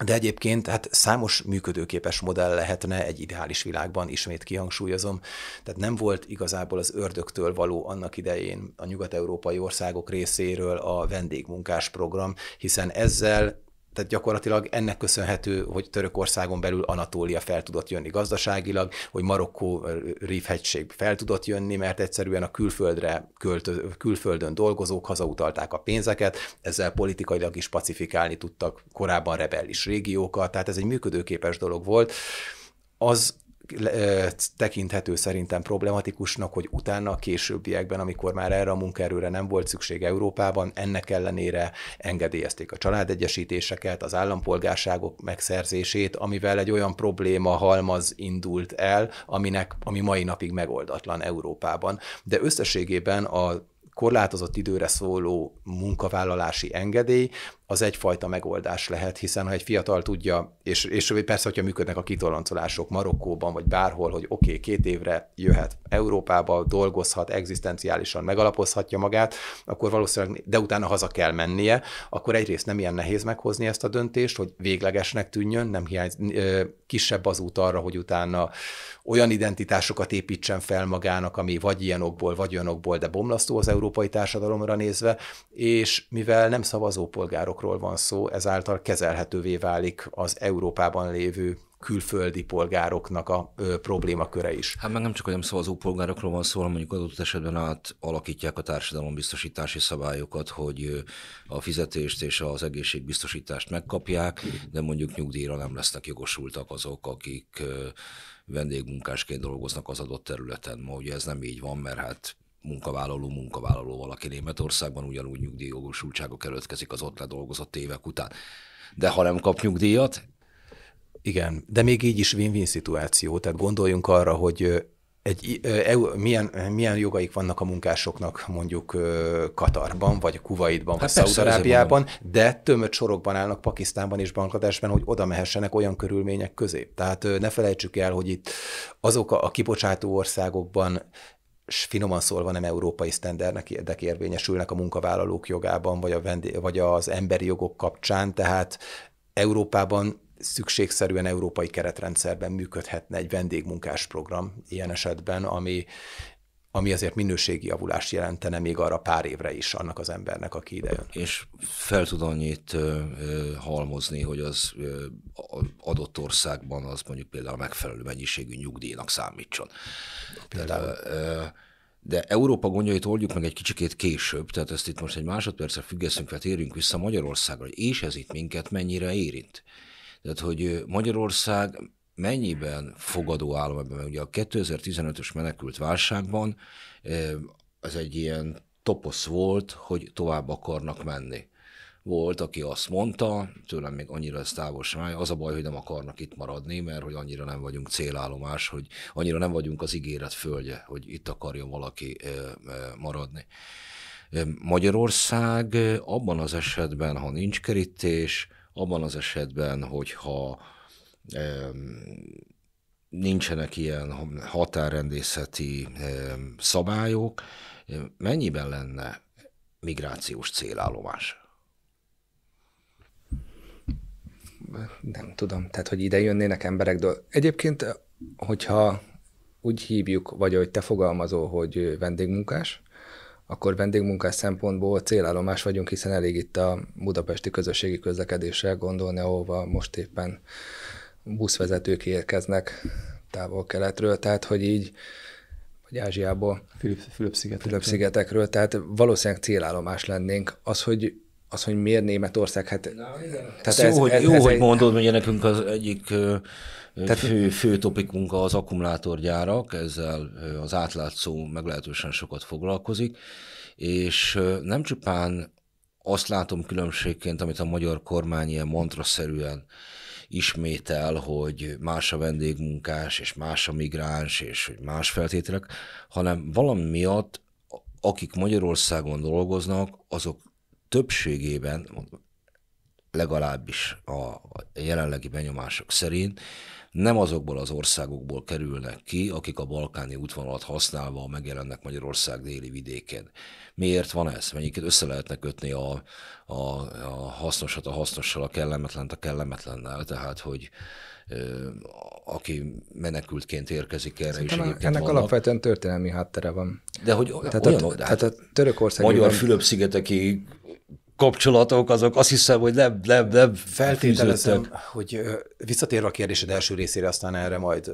De egyébként hát számos működőképes modell lehetne egy ideális világban, ismét kihangsúlyozom. Tehát nem volt igazából az ördögtől való annak idején a nyugat-európai országok részéről a vendégmunkás program, hiszen ezzel tehát gyakorlatilag ennek köszönhető, hogy Törökországon belül Anatólia fel tudott jönni gazdaságilag, hogy Marokkó Rívhegység fel tudott jönni, mert egyszerűen a külföldre, költö, külföldön dolgozók hazautalták a pénzeket, ezzel politikailag is pacifikálni tudtak korábban rebellis régiókat, tehát ez egy működőképes dolog volt. Az tekinthető szerintem problematikusnak, hogy utána a későbbiekben, amikor már erre a munkaerőre nem volt szükség Európában, ennek ellenére engedélyezték a családegyesítéseket, az állampolgárságok megszerzését, amivel egy olyan probléma halmaz indult el, aminek, ami mai napig megoldatlan Európában. De összességében a korlátozott időre szóló munkavállalási engedély az egyfajta megoldás lehet, hiszen ha egy fiatal tudja, és, és persze, hogyha működnek a kitoloncolások Marokkóban, vagy bárhol, hogy oké, okay, két évre jöhet Európába, dolgozhat, egzisztenciálisan megalapozhatja magát, akkor valószínűleg, de utána haza kell mennie, akkor egyrészt nem ilyen nehéz meghozni ezt a döntést, hogy véglegesnek tűnjön, nem hiány, kisebb az út arra, hogy utána olyan identitásokat építsen fel magának, ami vagy ilyenokból, vagy olyanokból, de bomlasztó az európai társadalomra nézve, és mivel nem szavazó polgárok adatokról van szó, ezáltal kezelhetővé válik az Európában lévő külföldi polgároknak a ö, problémaköre is. Hát meg nem csak olyan szavazó polgárokról van szó, hanem mondjuk adott esetben át alakítják a társadalombiztosítási szabályokat, hogy a fizetést és az egészségbiztosítást megkapják, de mondjuk nyugdíjra nem lesznek jogosultak azok, akik vendégmunkásként dolgoznak az adott területen. Ma ugye ez nem így van, mert hát munkavállaló munkavállaló valaki Németországban ugyanúgy nyugdíjjogosultság keletkezik az ott ledolgozott évek után. De ha nem kap nyugdíjat, igen, de még így is win-win szituáció, tehát gondoljunk arra, hogy egy, milyen, milyen jogaik vannak a munkásoknak mondjuk Katarban, vagy Kuwaitban, hát vagy Szaudarábiában, de tömött sorokban állnak Pakisztánban és Bangladesben, hogy oda mehessenek olyan körülmények közé. Tehát ne felejtsük el, hogy itt azok a, a kibocsátó országokban és finoman szólva nem európai sztendernek érdekérvényesülnek a munkavállalók jogában, vagy, a vendé- vagy az emberi jogok kapcsán, tehát Európában szükségszerűen európai keretrendszerben működhetne egy vendégmunkás program ilyen esetben, ami ami azért minőségi javulást jelentene még arra pár évre is annak az embernek, aki jön. És fel tud annyit ö, ö, halmozni, hogy az ö, adott országban az mondjuk például megfelelő mennyiségű nyugdíjnak számítson. Például. de Európa gondjait oldjuk meg egy kicsikét később, tehát ezt itt most egy másodpercre függeszünk, mert érjünk vissza Magyarországra, és ez itt minket mennyire érint. Tehát, hogy Magyarország mennyiben fogadó állam ebben? ugye a 2015-ös menekült válságban ez eh, egy ilyen toposz volt, hogy tovább akarnak menni. Volt, aki azt mondta, tőlem még annyira ez távol sem az a baj, hogy nem akarnak itt maradni, mert hogy annyira nem vagyunk célállomás, hogy annyira nem vagyunk az ígéret földje, hogy itt akarjon valaki eh, eh, maradni. Magyarország abban az esetben, ha nincs kerítés, abban az esetben, hogyha nincsenek ilyen határrendészeti szabályok, mennyiben lenne migrációs célállomás? Nem tudom, tehát hogy ide jönnének emberek. De egyébként, hogyha úgy hívjuk, vagy ahogy te fogalmazol, hogy vendégmunkás, akkor vendégmunkás szempontból célállomás vagyunk, hiszen elég itt a budapesti közösségi közlekedéssel gondolni, ahova most éppen buszvezetők érkeznek távol-keletről, tehát hogy így, vagy Ázsiából. Fülöp-szigetekről. Fülöp-szigetekről, tehát valószínűleg célállomás lennénk. Az, hogy az, hogy miért Németország, hát... Na, tehát ez, jó, ez, ez, jó ez hogy egy... mondod, hogy nekünk az egyik tehát... fő, fő topikunk az akkumulátorgyárak, ezzel az átlátszó meglehetősen sokat foglalkozik, és nem csupán azt látom különbségként, amit a magyar kormány ilyen mantraszerűen ismétel, hogy más a vendégmunkás, és más a migráns, és hogy más feltételek, hanem valami miatt, akik Magyarországon dolgoznak, azok többségében, legalábbis a jelenlegi benyomások szerint, nem azokból az országokból kerülnek ki, akik a balkáni útvonalat használva megjelennek Magyarország déli vidéken. Miért van ez? Mennyiket össze lehetne kötni a, a, a hasznosat a hasznossal, a kellemetlent a kellemetlennel, tehát hogy aki menekültként érkezik erre Szerintem is. Ennek vannak. alapvetően történelmi háttere van. De hogy tehát olyan, a, tehát a Törökország. Magyar Fülöp-szigeteki kapcsolatok, azok azt hiszem, hogy nem, nem, nem Feltételezem, hogy visszatérve a kérdésed első részére, aztán erre majd.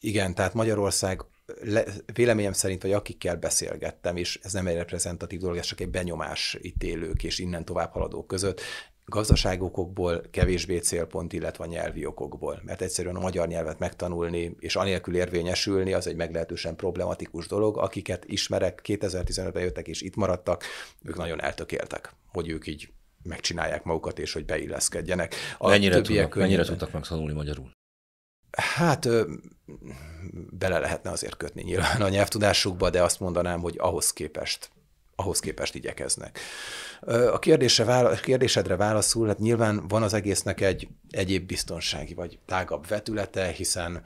Igen, tehát Magyarország le, véleményem szerint, vagy akikkel beszélgettem, és ez nem egy reprezentatív dolog, ez csak egy benyomás itt élők és innen tovább haladók között, gazdaságokokból, kevésbé célpont, illetve nyelvi okokból. Mert egyszerűen a magyar nyelvet megtanulni és anélkül érvényesülni az egy meglehetősen problematikus dolog. Akiket ismerek, 2015-ben jöttek és itt maradtak, ők nagyon eltökéltek, hogy ők így megcsinálják magukat, és hogy beilleszkedjenek. A mennyire, tudnak, mennyire tudtak megtanulni magyarul? Hát bele lehetne azért kötni nyilván a nyelvtudásukba, de azt mondanám, hogy ahhoz képest ahhoz képest igyekeznek. A, kérdése, a kérdésedre válaszul, hát nyilván van az egésznek egy egyéb biztonsági vagy tágabb vetülete, hiszen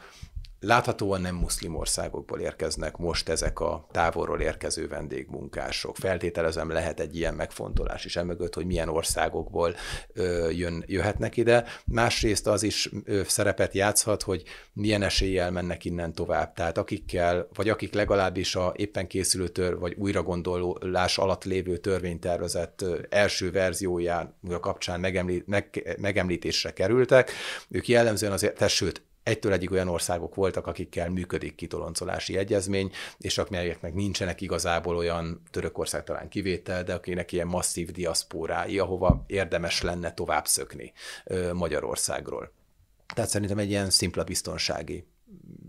Láthatóan nem muszlim országokból érkeznek most ezek a távolról érkező vendégmunkások. Feltételezem lehet egy ilyen megfontolás is emögött, hogy milyen országokból jön, jöhetnek ide. Másrészt az is szerepet játszhat, hogy milyen eséllyel mennek innen tovább. Tehát akikkel, vagy akik legalábbis a éppen készülő tör, vagy újragondolás alatt lévő törvénytervezet első verziójára kapcsán megemlít, meg, megemlítésre kerültek, ők jellemzően azért, tehát sőt, egytől egyik olyan országok voltak, akikkel működik kitoloncolási egyezmény, és amelyeknek nincsenek igazából olyan Törökország talán kivétel, de akinek ilyen masszív diaszpórái, ahova érdemes lenne tovább szökni Magyarországról. Tehát szerintem egy ilyen szimpla biztonsági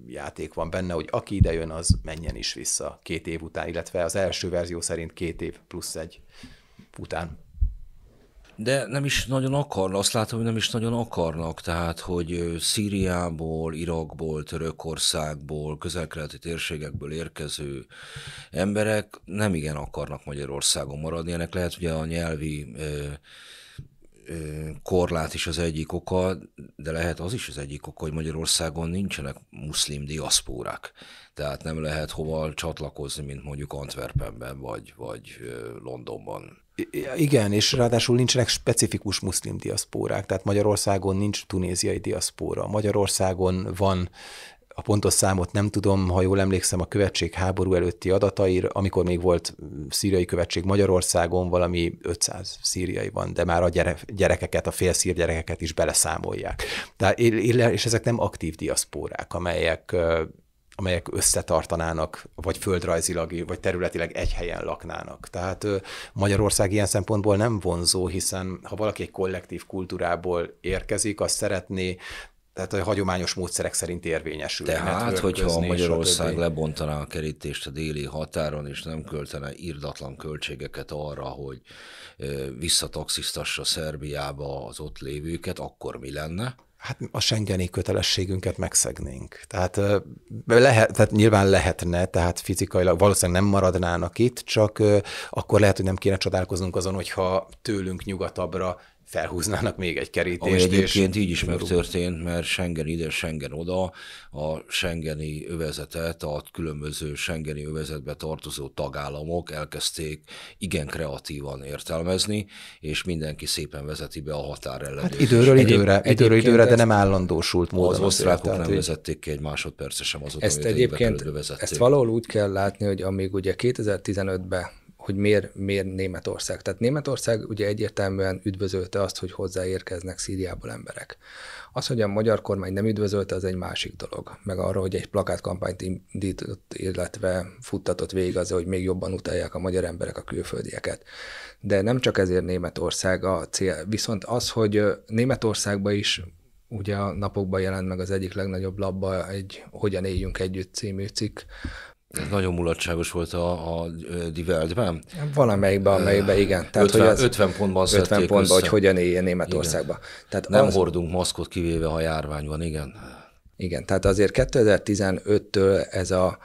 játék van benne, hogy aki ide jön, az menjen is vissza két év után, illetve az első verzió szerint két év plusz egy után. De nem is nagyon akarnak, azt látom, hogy nem is nagyon akarnak, tehát hogy Szíriából, Irakból, Törökországból, közelkeleti térségekből érkező emberek nem igen akarnak Magyarországon maradni. Ennek lehet ugye a nyelvi ö, ö, korlát is az egyik oka, de lehet az is az egyik oka, hogy Magyarországon nincsenek muszlim diaszpórák. Tehát nem lehet hova csatlakozni, mint mondjuk Antwerpenben vagy, vagy Londonban. Igen, és ráadásul nincsenek specifikus muszlim diaszpórák, tehát Magyarországon nincs tunéziai diaszpóra. Magyarországon van a pontos számot nem tudom, ha jól emlékszem, a követség háború előtti adatair, amikor még volt szíriai követség Magyarországon, valami 500 szíriai van, de már a gyere, gyerekeket, a félszír gyerekeket is beleszámolják. De és ezek nem aktív diaszpórák, amelyek amelyek összetartanának, vagy földrajzilag, vagy területileg egy helyen laknának. Tehát Magyarország ilyen szempontból nem vonzó, hiszen ha valaki egy kollektív kultúrából érkezik, azt szeretné tehát a hagyományos módszerek szerint érvényesül. Tehát, hogyha Magyarország többi... lebontaná a kerítést a déli határon, és nem költene irdatlan költségeket arra, hogy visszataxisztassa Szerbiába az ott lévőket, akkor mi lenne? hát a sengeni kötelességünket megszegnénk. Tehát, lehet, tehát nyilván lehetne, tehát fizikailag valószínűleg nem maradnának itt, csak akkor lehet, hogy nem kéne csodálkoznunk azon, hogyha tőlünk nyugatabbra felhúznának még egy kerítést. Ami egyébként és... így is megtörtént, mert Schengen ide, Schengen oda, a Schengeni övezetet, a különböző Schengeni övezetbe tartozó tagállamok elkezdték igen kreatívan értelmezni, és mindenki szépen vezeti be a határ hát ellenőrzést. Hát időről időre, Egy, időről időre, de nem állandósult módon. Az osztrákok nem így... vezették ki egy másodperce sem azóta, ezt amit egyébként, ezt valahol úgy kell látni, hogy amíg ugye 2015-ben hogy miért, miért Németország. Tehát Németország ugye egyértelműen üdvözölte azt, hogy hozzáérkeznek Szíriából emberek. Az, hogy a magyar kormány nem üdvözölte, az egy másik dolog. Meg arra, hogy egy plakátkampányt indított, illetve futtatott végig az, hogy még jobban utálják a magyar emberek a külföldieket. De nem csak ezért Németország a cél. Viszont az, hogy Németországban is ugye a napokban jelent meg az egyik legnagyobb labba egy Hogyan éljünk együtt című cikk, ez nagyon mulatságos volt a, a Divertben. Valamelyikben, amelyikben igen. Tehát, 50, hogy az 50 pontban 50 pontban, össze. hogy hogyan éljen Németországban. Igen. Tehát Nem az... hordunk maszkot, kivéve ha járvány van, igen. Igen, tehát azért 2015-től ez a,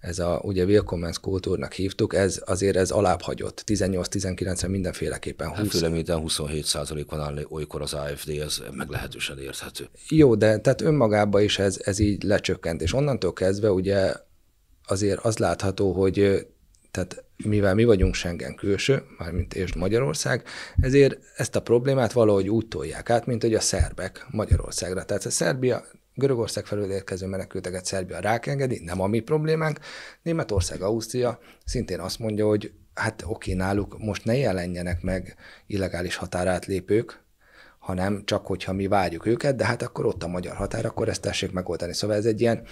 ez a ugye Willkommens kultúrnak hívtuk, ez azért ez alábbhagyott. 18-19-re mindenféleképpen 20. Hát főleg minden 27 százalékon áll olykor az AFD, ez meglehetősen érthető. Jó, de tehát önmagában is ez, ez így lecsökkent, és onnantól kezdve ugye azért az látható, hogy tehát mivel mi vagyunk Schengen külső, mármint és Magyarország, ezért ezt a problémát valahogy úgy tolják át, mint hogy a szerbek Magyarországra. Tehát a Szerbia, Görögország felől érkező menekülteket Szerbia rákengedi, nem a mi problémánk. Németország, Ausztria szintén azt mondja, hogy hát oké, náluk most ne jelenjenek meg illegális határátlépők, hanem csak hogyha mi várjuk őket, de hát akkor ott a magyar határ, akkor ezt tessék megoldani. Szóval ez egy ilyen,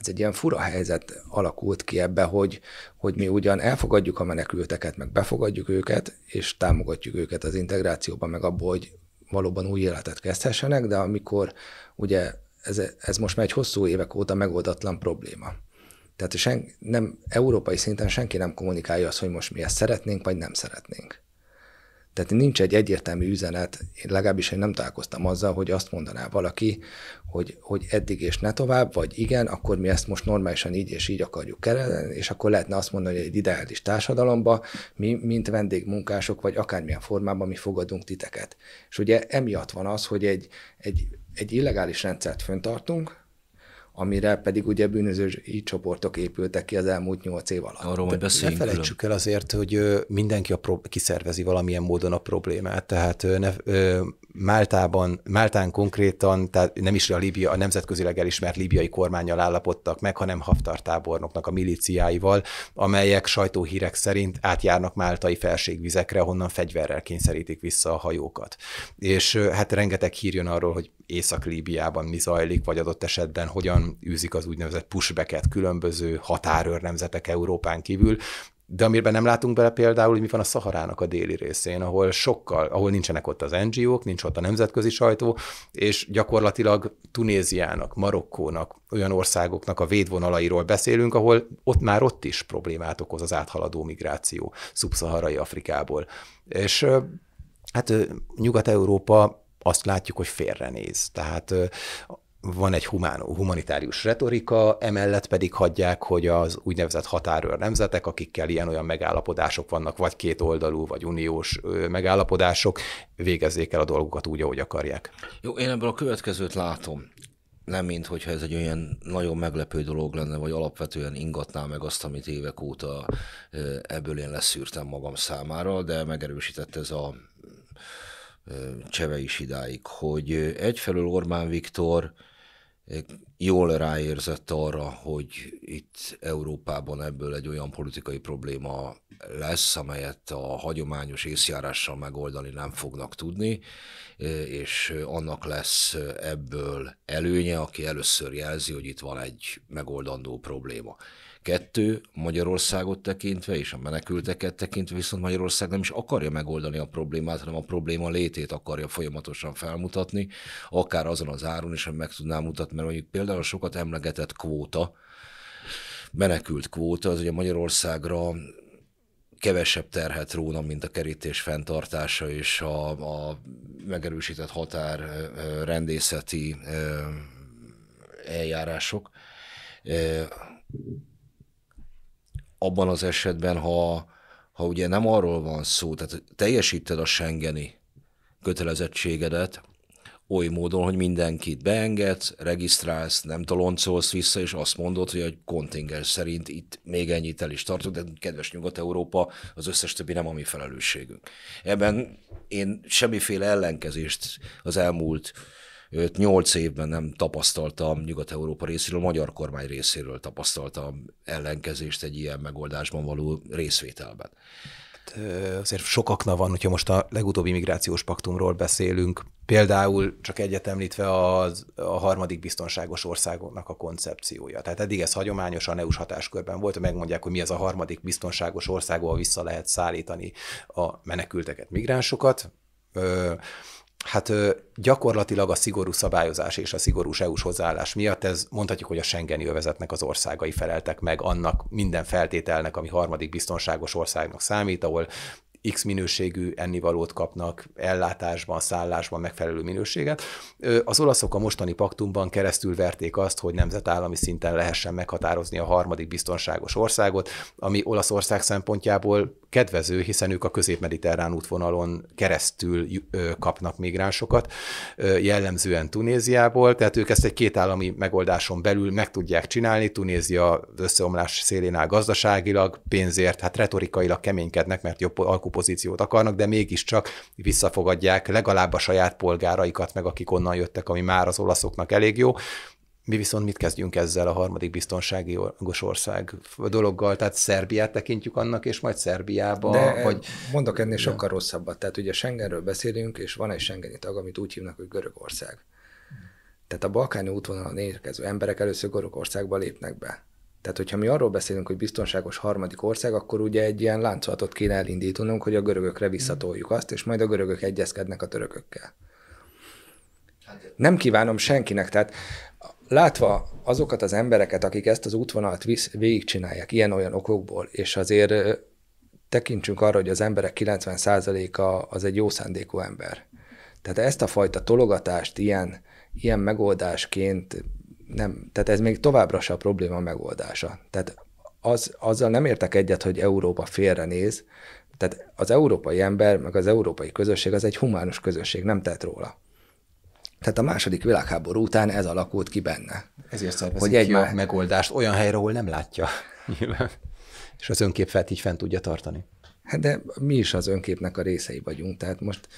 ez egy ilyen fura helyzet alakult ki ebbe, hogy, hogy mi ugyan elfogadjuk a menekülteket, meg befogadjuk őket, és támogatjuk őket az integrációban, meg abból, hogy valóban új életet kezdhessenek, de amikor ugye ez, ez most már egy hosszú évek óta megoldatlan probléma. Tehát sen, nem, európai szinten senki nem kommunikálja azt, hogy most mi ezt szeretnénk, vagy nem szeretnénk. Tehát nincs egy egyértelmű üzenet, én legalábbis én nem találkoztam azzal, hogy azt mondaná valaki, hogy, hogy eddig és ne tovább, vagy igen, akkor mi ezt most normálisan így és így akarjuk kezelni, és akkor lehetne azt mondani, hogy egy ideális társadalomba mi, mint vendégmunkások, vagy akármilyen formában mi fogadunk titeket. És ugye emiatt van az, hogy egy, egy, egy illegális rendszert föntartunk, amire pedig ugye bűnözői csoportok épültek ki az elmúlt nyolc év alatt. Arról majd beszéljünk. Ne felejtsük külön. el azért, hogy mindenki a pro- kiszervezi valamilyen módon a problémát, tehát ne, Máltában, Máltán konkrétan, tehát nem is a, Líbia, a nemzetközileg elismert líbiai kormányjal állapodtak meg, hanem Haftar tábornoknak a milíciáival, amelyek sajtóhírek szerint átjárnak máltai felségvizekre, honnan fegyverrel kényszerítik vissza a hajókat. És hát rengeteg hír jön arról, hogy Észak-Líbiában mi zajlik, vagy adott esetben hogyan űzik az úgynevezett pushbacket különböző határőr nemzetek Európán kívül, de amiben nem látunk bele például, hogy mi van a Szaharának a déli részén, ahol sokkal, ahol nincsenek ott az NGO-k, nincs ott a nemzetközi sajtó, és gyakorlatilag Tunéziának, Marokkónak, olyan országoknak a védvonalairól beszélünk, ahol ott már ott is problémát okoz az áthaladó migráció szubszaharai Afrikából. És hát Nyugat-Európa azt látjuk, hogy félrenéz. Tehát van egy humán, humanitárius retorika, emellett pedig hagyják, hogy az úgynevezett határőr nemzetek, akikkel ilyen-olyan megállapodások vannak, vagy kétoldalú, vagy uniós megállapodások, végezzék el a dolgokat úgy, ahogy akarják. Jó, én ebből a következőt látom. Nem, mint hogyha ez egy olyan nagyon meglepő dolog lenne, vagy alapvetően ingatná meg azt, amit évek óta ebből én leszűrtem magam számára, de megerősített ez a Cseve is idáig, hogy egyfelől Orbán Viktor jól ráérzett arra, hogy itt Európában ebből egy olyan politikai probléma lesz, amelyet a hagyományos észjárással megoldani nem fognak tudni, és annak lesz ebből előnye, aki először jelzi, hogy itt van egy megoldandó probléma. Kettő, Magyarországot tekintve és a menekülteket tekintve viszont Magyarország nem is akarja megoldani a problémát, hanem a probléma létét akarja folyamatosan felmutatni, akár azon az áron is, hogy meg tudná mutatni, mert mondjuk például a sokat emlegetett kvóta, menekült kvóta, az ugye Magyarországra kevesebb terhet róna, mint a kerítés fenntartása és a, a megerősített határ rendészeti eljárások abban az esetben, ha, ha ugye nem arról van szó, tehát teljesíted a Schengeni kötelezettségedet, oly módon, hogy mindenkit beengedsz, regisztrálsz, nem taloncolsz vissza, és azt mondod, hogy a kontingens szerint itt még ennyit el is tartok, de kedves Nyugat-Európa, az összes többi nem a mi felelősségünk. Ebben én semmiféle ellenkezést az elmúlt őt nyolc évben nem tapasztaltam Nyugat-Európa részéről, a magyar kormány részéről tapasztaltam ellenkezést egy ilyen megoldásban való részvételben. Hát, azért sokaknak van, hogyha most a legutóbbi migrációs paktumról beszélünk, például csak egyet említve az, a harmadik biztonságos országoknak a koncepciója. Tehát eddig ez hagyományosan EU-s hatáskörben volt, megmondják, hogy mi az a harmadik biztonságos ország, ahol vissza lehet szállítani a menekülteket, migránsokat. Ö, Hát gyakorlatilag a szigorú szabályozás és a szigorú eu hozzáállás miatt ez mondhatjuk, hogy a Schengeni övezetnek az országai feleltek meg annak minden feltételnek, ami harmadik biztonságos országnak számít, ahol X minőségű ennivalót kapnak, ellátásban, szállásban megfelelő minőséget. Az olaszok a mostani paktumban keresztül verték azt, hogy nemzetállami szinten lehessen meghatározni a harmadik biztonságos országot, ami Olaszország szempontjából kedvező, hiszen ők a közép-mediterrán útvonalon keresztül kapnak migránsokat, jellemzően Tunéziából, tehát ők ezt egy kétállami megoldáson belül meg tudják csinálni, Tunézia összeomlás szélén áll gazdaságilag, pénzért, hát retorikailag keménykednek, mert jobb alkú pozíciót akarnak, de mégiscsak visszafogadják legalább a saját polgáraikat, meg akik onnan jöttek, ami már az olaszoknak elég jó. Mi viszont mit kezdjünk ezzel a harmadik biztonsági ország dologgal? Tehát Szerbiát tekintjük annak, és majd Szerbiába? De vagy... Mondok ennél de. sokkal rosszabbat. Tehát ugye Schengenről beszélünk, és van egy Schengeni tag, amit úgy hívnak, hogy Görögország. Tehát a balkáni útvonalon érkező emberek először Görögországba lépnek be. Tehát, hogyha mi arról beszélünk, hogy biztonságos harmadik ország, akkor ugye egy ilyen láncolatot kéne elindítanunk, hogy a görögökre hmm. visszatoljuk azt, és majd a görögök egyezkednek a törökökkel. Hát, Nem kívánom senkinek, tehát látva azokat az embereket, akik ezt az útvonalat visz, végigcsinálják ilyen-olyan okokból, és azért tekintsünk arra, hogy az emberek 90%-a az egy jó szándékú ember. Tehát ezt a fajta tologatást ilyen, ilyen megoldásként nem, tehát ez még továbbra se a probléma megoldása. Tehát az, azzal nem értek egyet, hogy Európa félre néz. tehát az európai ember, meg az európai közösség az egy humánus közösség, nem tett róla. Tehát a második világháború után ez alakult ki benne. Ezért szervezik hogy egy ki már... megoldást olyan helyre, ahol nem látja. Nyilván. És az önképfelt így fent tudja tartani. Hát de mi is az önképnek a részei vagyunk, tehát most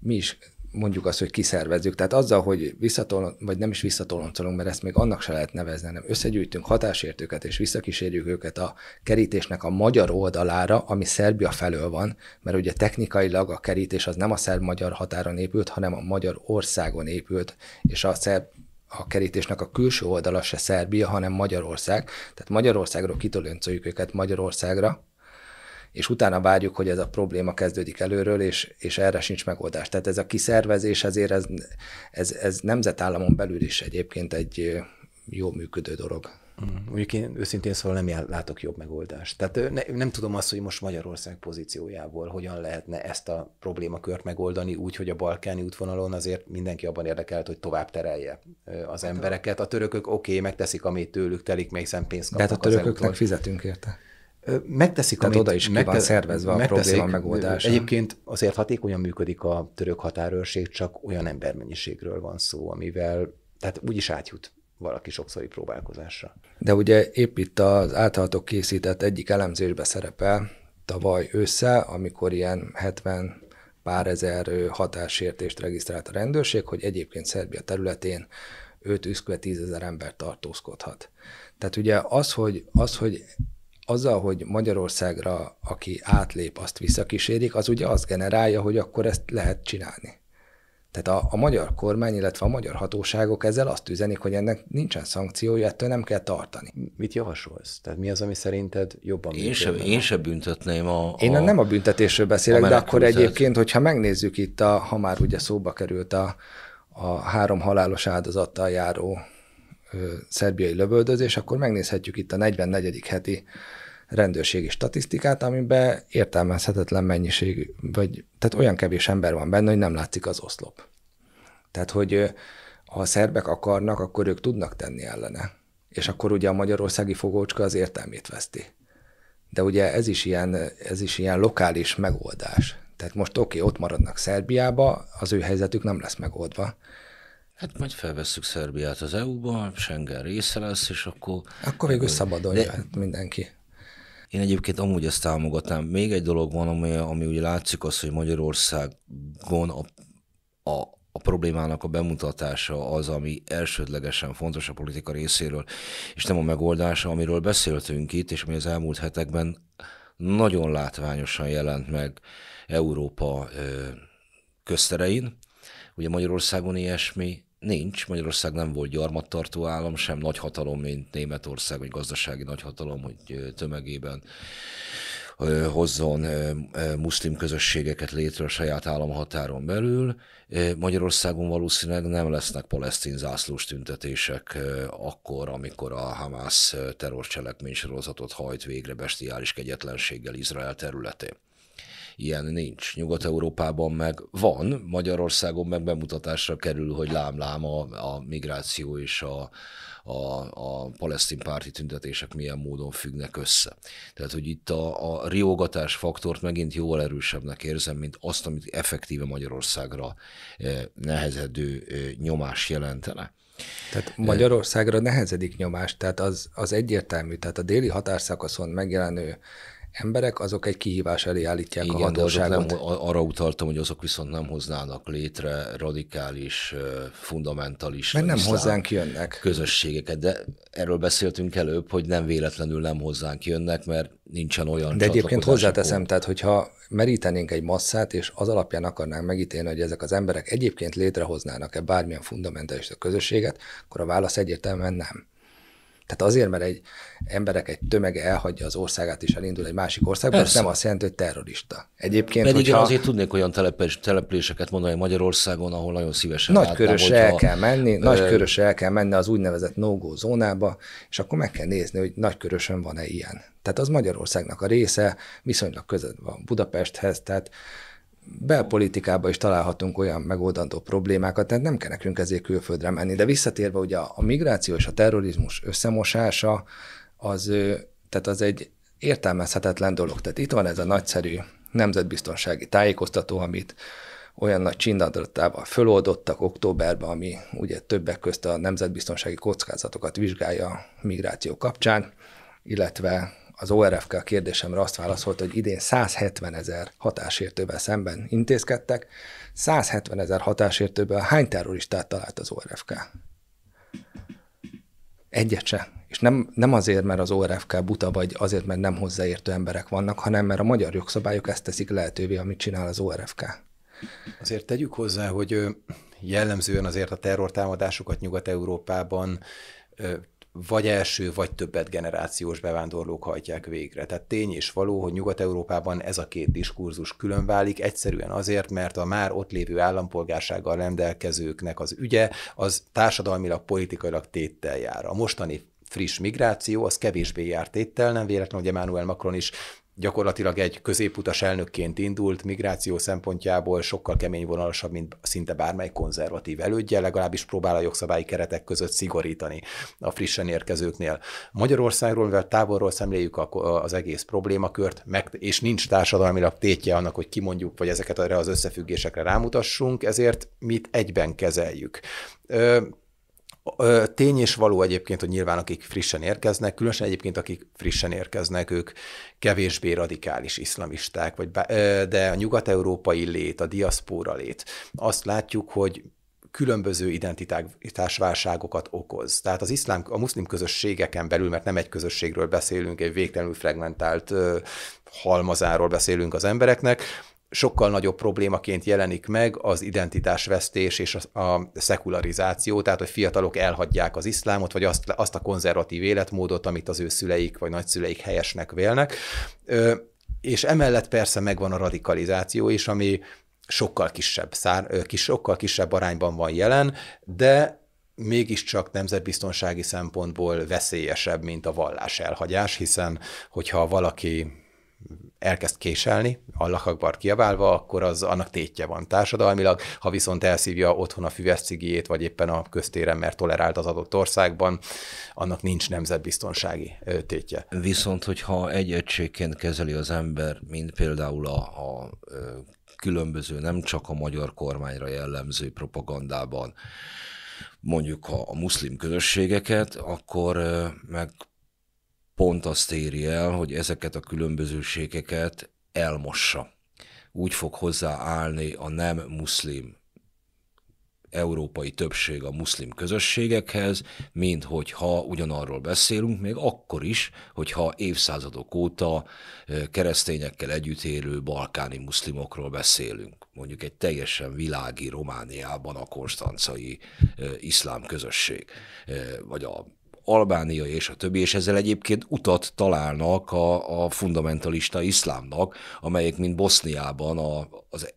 mi is mondjuk azt, hogy kiszervezzük. Tehát azzal, hogy visszatolom, vagy nem is visszatoloncolunk, mert ezt még annak se lehet nevezni, hanem összegyűjtünk hatásértőket, és visszakísérjük őket a kerítésnek a magyar oldalára, ami Szerbia felől van, mert ugye technikailag a kerítés az nem a szerb-magyar határon épült, hanem a magyar országon épült, és a szerb a kerítésnek a külső oldala se Szerbia, hanem Magyarország. Tehát Magyarországról kitoloncoljuk őket Magyarországra, és utána várjuk, hogy ez a probléma kezdődik előről, és, és erre sincs megoldás. Tehát ez a kiszervezés azért ez, ez, ez nemzetállamon belül is egyébként egy jó működő dolog. Mm. Mondjuk én őszintén szóval nem látok jobb megoldást. Tehát ne, nem tudom azt, hogy most Magyarország pozíciójából hogyan lehetne ezt a problémakört megoldani úgy, hogy a balkáni útvonalon azért mindenki abban érdekelt, hogy tovább terelje az hát, embereket. A törökök oké, okay, megteszik, amit tőlük telik, meg hiszen pénzt hát kapnak. Tehát a törököknek fizetünk érte. Megteszik, Tehát amit oda is megte- ki van szervezve a probléma megoldása. Egyébként azért hatékonyan működik a török határőrség, csak olyan embermennyiségről van szó, amivel tehát is átjut valaki sokszori próbálkozásra. De ugye épp itt az általatok készített egyik elemzésbe szerepel tavaly össze, amikor ilyen 70 pár ezer hatásértést regisztrált a rendőrség, hogy egyébként Szerbia területén 5 üszkve 10 ezer ember tartózkodhat. Tehát ugye az, hogy, az, hogy azzal, hogy Magyarországra, aki átlép, azt visszakísérik, az ugye azt generálja, hogy akkor ezt lehet csinálni. Tehát a, a magyar kormány, illetve a magyar hatóságok ezzel azt üzenik, hogy ennek nincsen szankciója, ettől nem kell tartani. Mit javasolsz? Tehát mi az, ami szerinted jobban Én sem, én sem büntetném a... Én a, nem a büntetésről beszélek, a de akkor egyébként, hogyha megnézzük itt, a, ha már ugye szóba került a, a három halálos áldozattal járó ö, szerbiai lövöldözés, akkor megnézhetjük itt a 44. heti rendőrségi statisztikát, amiben értelmezhetetlen mennyiség, vagy tehát olyan kevés ember van benne, hogy nem látszik az oszlop. Tehát, hogy ha a szerbek akarnak, akkor ők tudnak tenni ellene. És akkor ugye a magyarországi fogócska az értelmét veszti. De ugye ez is ilyen, ez is ilyen lokális megoldás. Tehát most oké, okay, ott maradnak Szerbiába, az ő helyzetük nem lesz megoldva. Hát majd felvesszük Szerbiát az EU-ba, Schengen része lesz, és akkor... Akkor végül szabadon de, jöhet mindenki. Én egyébként amúgy ezt támogatnám. Még egy dolog van, ami, ami ugye látszik az, hogy Magyarországon a, a, a problémának a bemutatása az, ami elsődlegesen fontos a politika részéről, és nem a megoldása, amiről beszéltünk itt, és ami az elmúlt hetekben nagyon látványosan jelent meg Európa ö, közterein. Ugye Magyarországon ilyesmi Nincs, Magyarország nem volt gyarmattartó állam, sem nagy hatalom, mint Németország, vagy gazdasági nagyhatalom, hogy tömegében hozzon muszlim közösségeket létre a saját államhatáron belül. Magyarországon valószínűleg nem lesznek palesztin zászlós tüntetések akkor, amikor a Hamász terrorcselekmény sorozatot hajt végre bestiális kegyetlenséggel Izrael területén ilyen nincs. Nyugat-Európában meg van, Magyarországon meg bemutatásra kerül, hogy lám-lám a, a migráció és a, a, a palesztin párti tüntetések milyen módon függnek össze. Tehát, hogy itt a, a riogatás faktort megint jóval erősebbnek érzem, mint azt, amit effektíve Magyarországra eh, nehezedő eh, nyomás jelentene. Tehát eh, Magyarországra nehezedik nyomás, tehát az, az egyértelmű, tehát a déli határszakaszon megjelenő emberek, azok egy kihívás elé állítják Igen, a hatóságot. nem, arra utaltam, hogy azok viszont nem hoznának létre radikális, fundamentális Mert nem hozzánk jönnek. közösségeket, de erről beszéltünk előbb, hogy nem véletlenül nem hozzánk jönnek, mert nincsen olyan De egyébként hozzáteszem, pont. tehát hogyha merítenénk egy masszát, és az alapján akarnánk megítélni, hogy ezek az emberek egyébként létrehoznának-e bármilyen fundamentalista közösséget, akkor a válasz egyértelműen nem. Tehát azért, mert egy emberek egy tömege elhagyja az országát és elindul egy másik országba, ez nem azt jelenti, hogy terrorista. Egyébként, Pedig hogyha... azért tudnék olyan telepes, településeket mondani Magyarországon, ahol nagyon szívesen Nagy körös el kell menni, ö... nagy körös el kell menni az úgynevezett no zónába, és akkor meg kell nézni, hogy nagy körösön van-e ilyen. Tehát az Magyarországnak a része, viszonylag közel van Budapesthez, tehát belpolitikában is találhatunk olyan megoldandó problémákat, tehát nem kell nekünk ezért külföldre menni. De visszatérve ugye a migráció és a terrorizmus összemosása, az, tehát az egy értelmezhetetlen dolog. Tehát itt van ez a nagyszerű nemzetbiztonsági tájékoztató, amit olyan nagy csindadatával föloldottak októberben, ami ugye többek közt a nemzetbiztonsági kockázatokat vizsgálja a migráció kapcsán, illetve az ORFK a kérdésemre azt válaszolta, hogy idén 170 ezer hatásértővel szemben intézkedtek. 170 ezer hatásértőből hány terroristát talált az ORFK? Egyet se. És nem, nem azért, mert az ORFK buta, vagy azért, mert nem hozzáértő emberek vannak, hanem mert a magyar jogszabályok ezt teszik lehetővé, amit csinál az ORFK. Azért tegyük hozzá, hogy jellemzően azért a terrortámadásokat Nyugat-Európában vagy első, vagy többet generációs bevándorlók hajtják végre. Tehát tény és való, hogy Nyugat-Európában ez a két diskurzus különválik, egyszerűen azért, mert a már ott lévő állampolgársággal rendelkezőknek az ügye, az társadalmilag, politikailag téttel jár. A mostani friss migráció, az kevésbé járt éttel, nem véletlen, hogy Emmanuel Macron is gyakorlatilag egy középutas elnökként indult, migráció szempontjából sokkal kemény vonalasabb, mint szinte bármely konzervatív elődje, legalábbis próbál a jogszabályi keretek között szigorítani a frissen érkezőknél. Magyarországról, mivel távolról szemléljük az egész problémakört, meg, és nincs társadalmilag tétje annak, hogy kimondjuk, vagy ezeket erre az összefüggésekre rámutassunk, ezért mit egyben kezeljük. Ö, Tény és való egyébként, hogy nyilván akik frissen érkeznek, különösen egyébként akik frissen érkeznek, ők kevésbé radikális iszlamisták, vagy de a nyugat-európai lét, a diaszpóra lét, azt látjuk, hogy különböző identitásválságokat okoz. Tehát az iszlám, a muszlim közösségeken belül, mert nem egy közösségről beszélünk, egy végtelenül fragmentált halmazáról beszélünk az embereknek, sokkal nagyobb problémaként jelenik meg az identitásvesztés és a, a szekularizáció, tehát hogy fiatalok elhagyják az iszlámot, vagy azt, azt a konzervatív életmódot, amit az ő szüleik vagy nagyszüleik helyesnek vélnek. Ö, és emellett persze megvan a radikalizáció is, ami sokkal kisebb, szár, kis, sokkal kisebb arányban van jelen, de mégiscsak nemzetbiztonsági szempontból veszélyesebb, mint a vallás elhagyás, hiszen hogyha valaki elkezd késelni, Allah Akbar kiabálva, akkor az annak tétje van társadalmilag, ha viszont elszívja otthon a füveszcigijét, vagy éppen a köztéren, mert tolerált az adott országban, annak nincs nemzetbiztonsági tétje. Viszont, hogyha egy egységként kezeli az ember, mint például a, a különböző, nem csak a magyar kormányra jellemző propagandában, mondjuk a, a muszlim közösségeket, akkor meg pont azt éri el, hogy ezeket a különbözőségeket elmossa. Úgy fog hozzáállni a nem muszlim európai többség a muszlim közösségekhez, mint hogyha ugyanarról beszélünk, még akkor is, hogyha évszázadok óta keresztényekkel együtt élő balkáni muszlimokról beszélünk. Mondjuk egy teljesen világi Romániában a konstancai iszlám közösség, vagy a Albánia és a többi, és ezzel egyébként utat találnak a, a fundamentalista iszlámnak, amelyek mint Boszniában a, az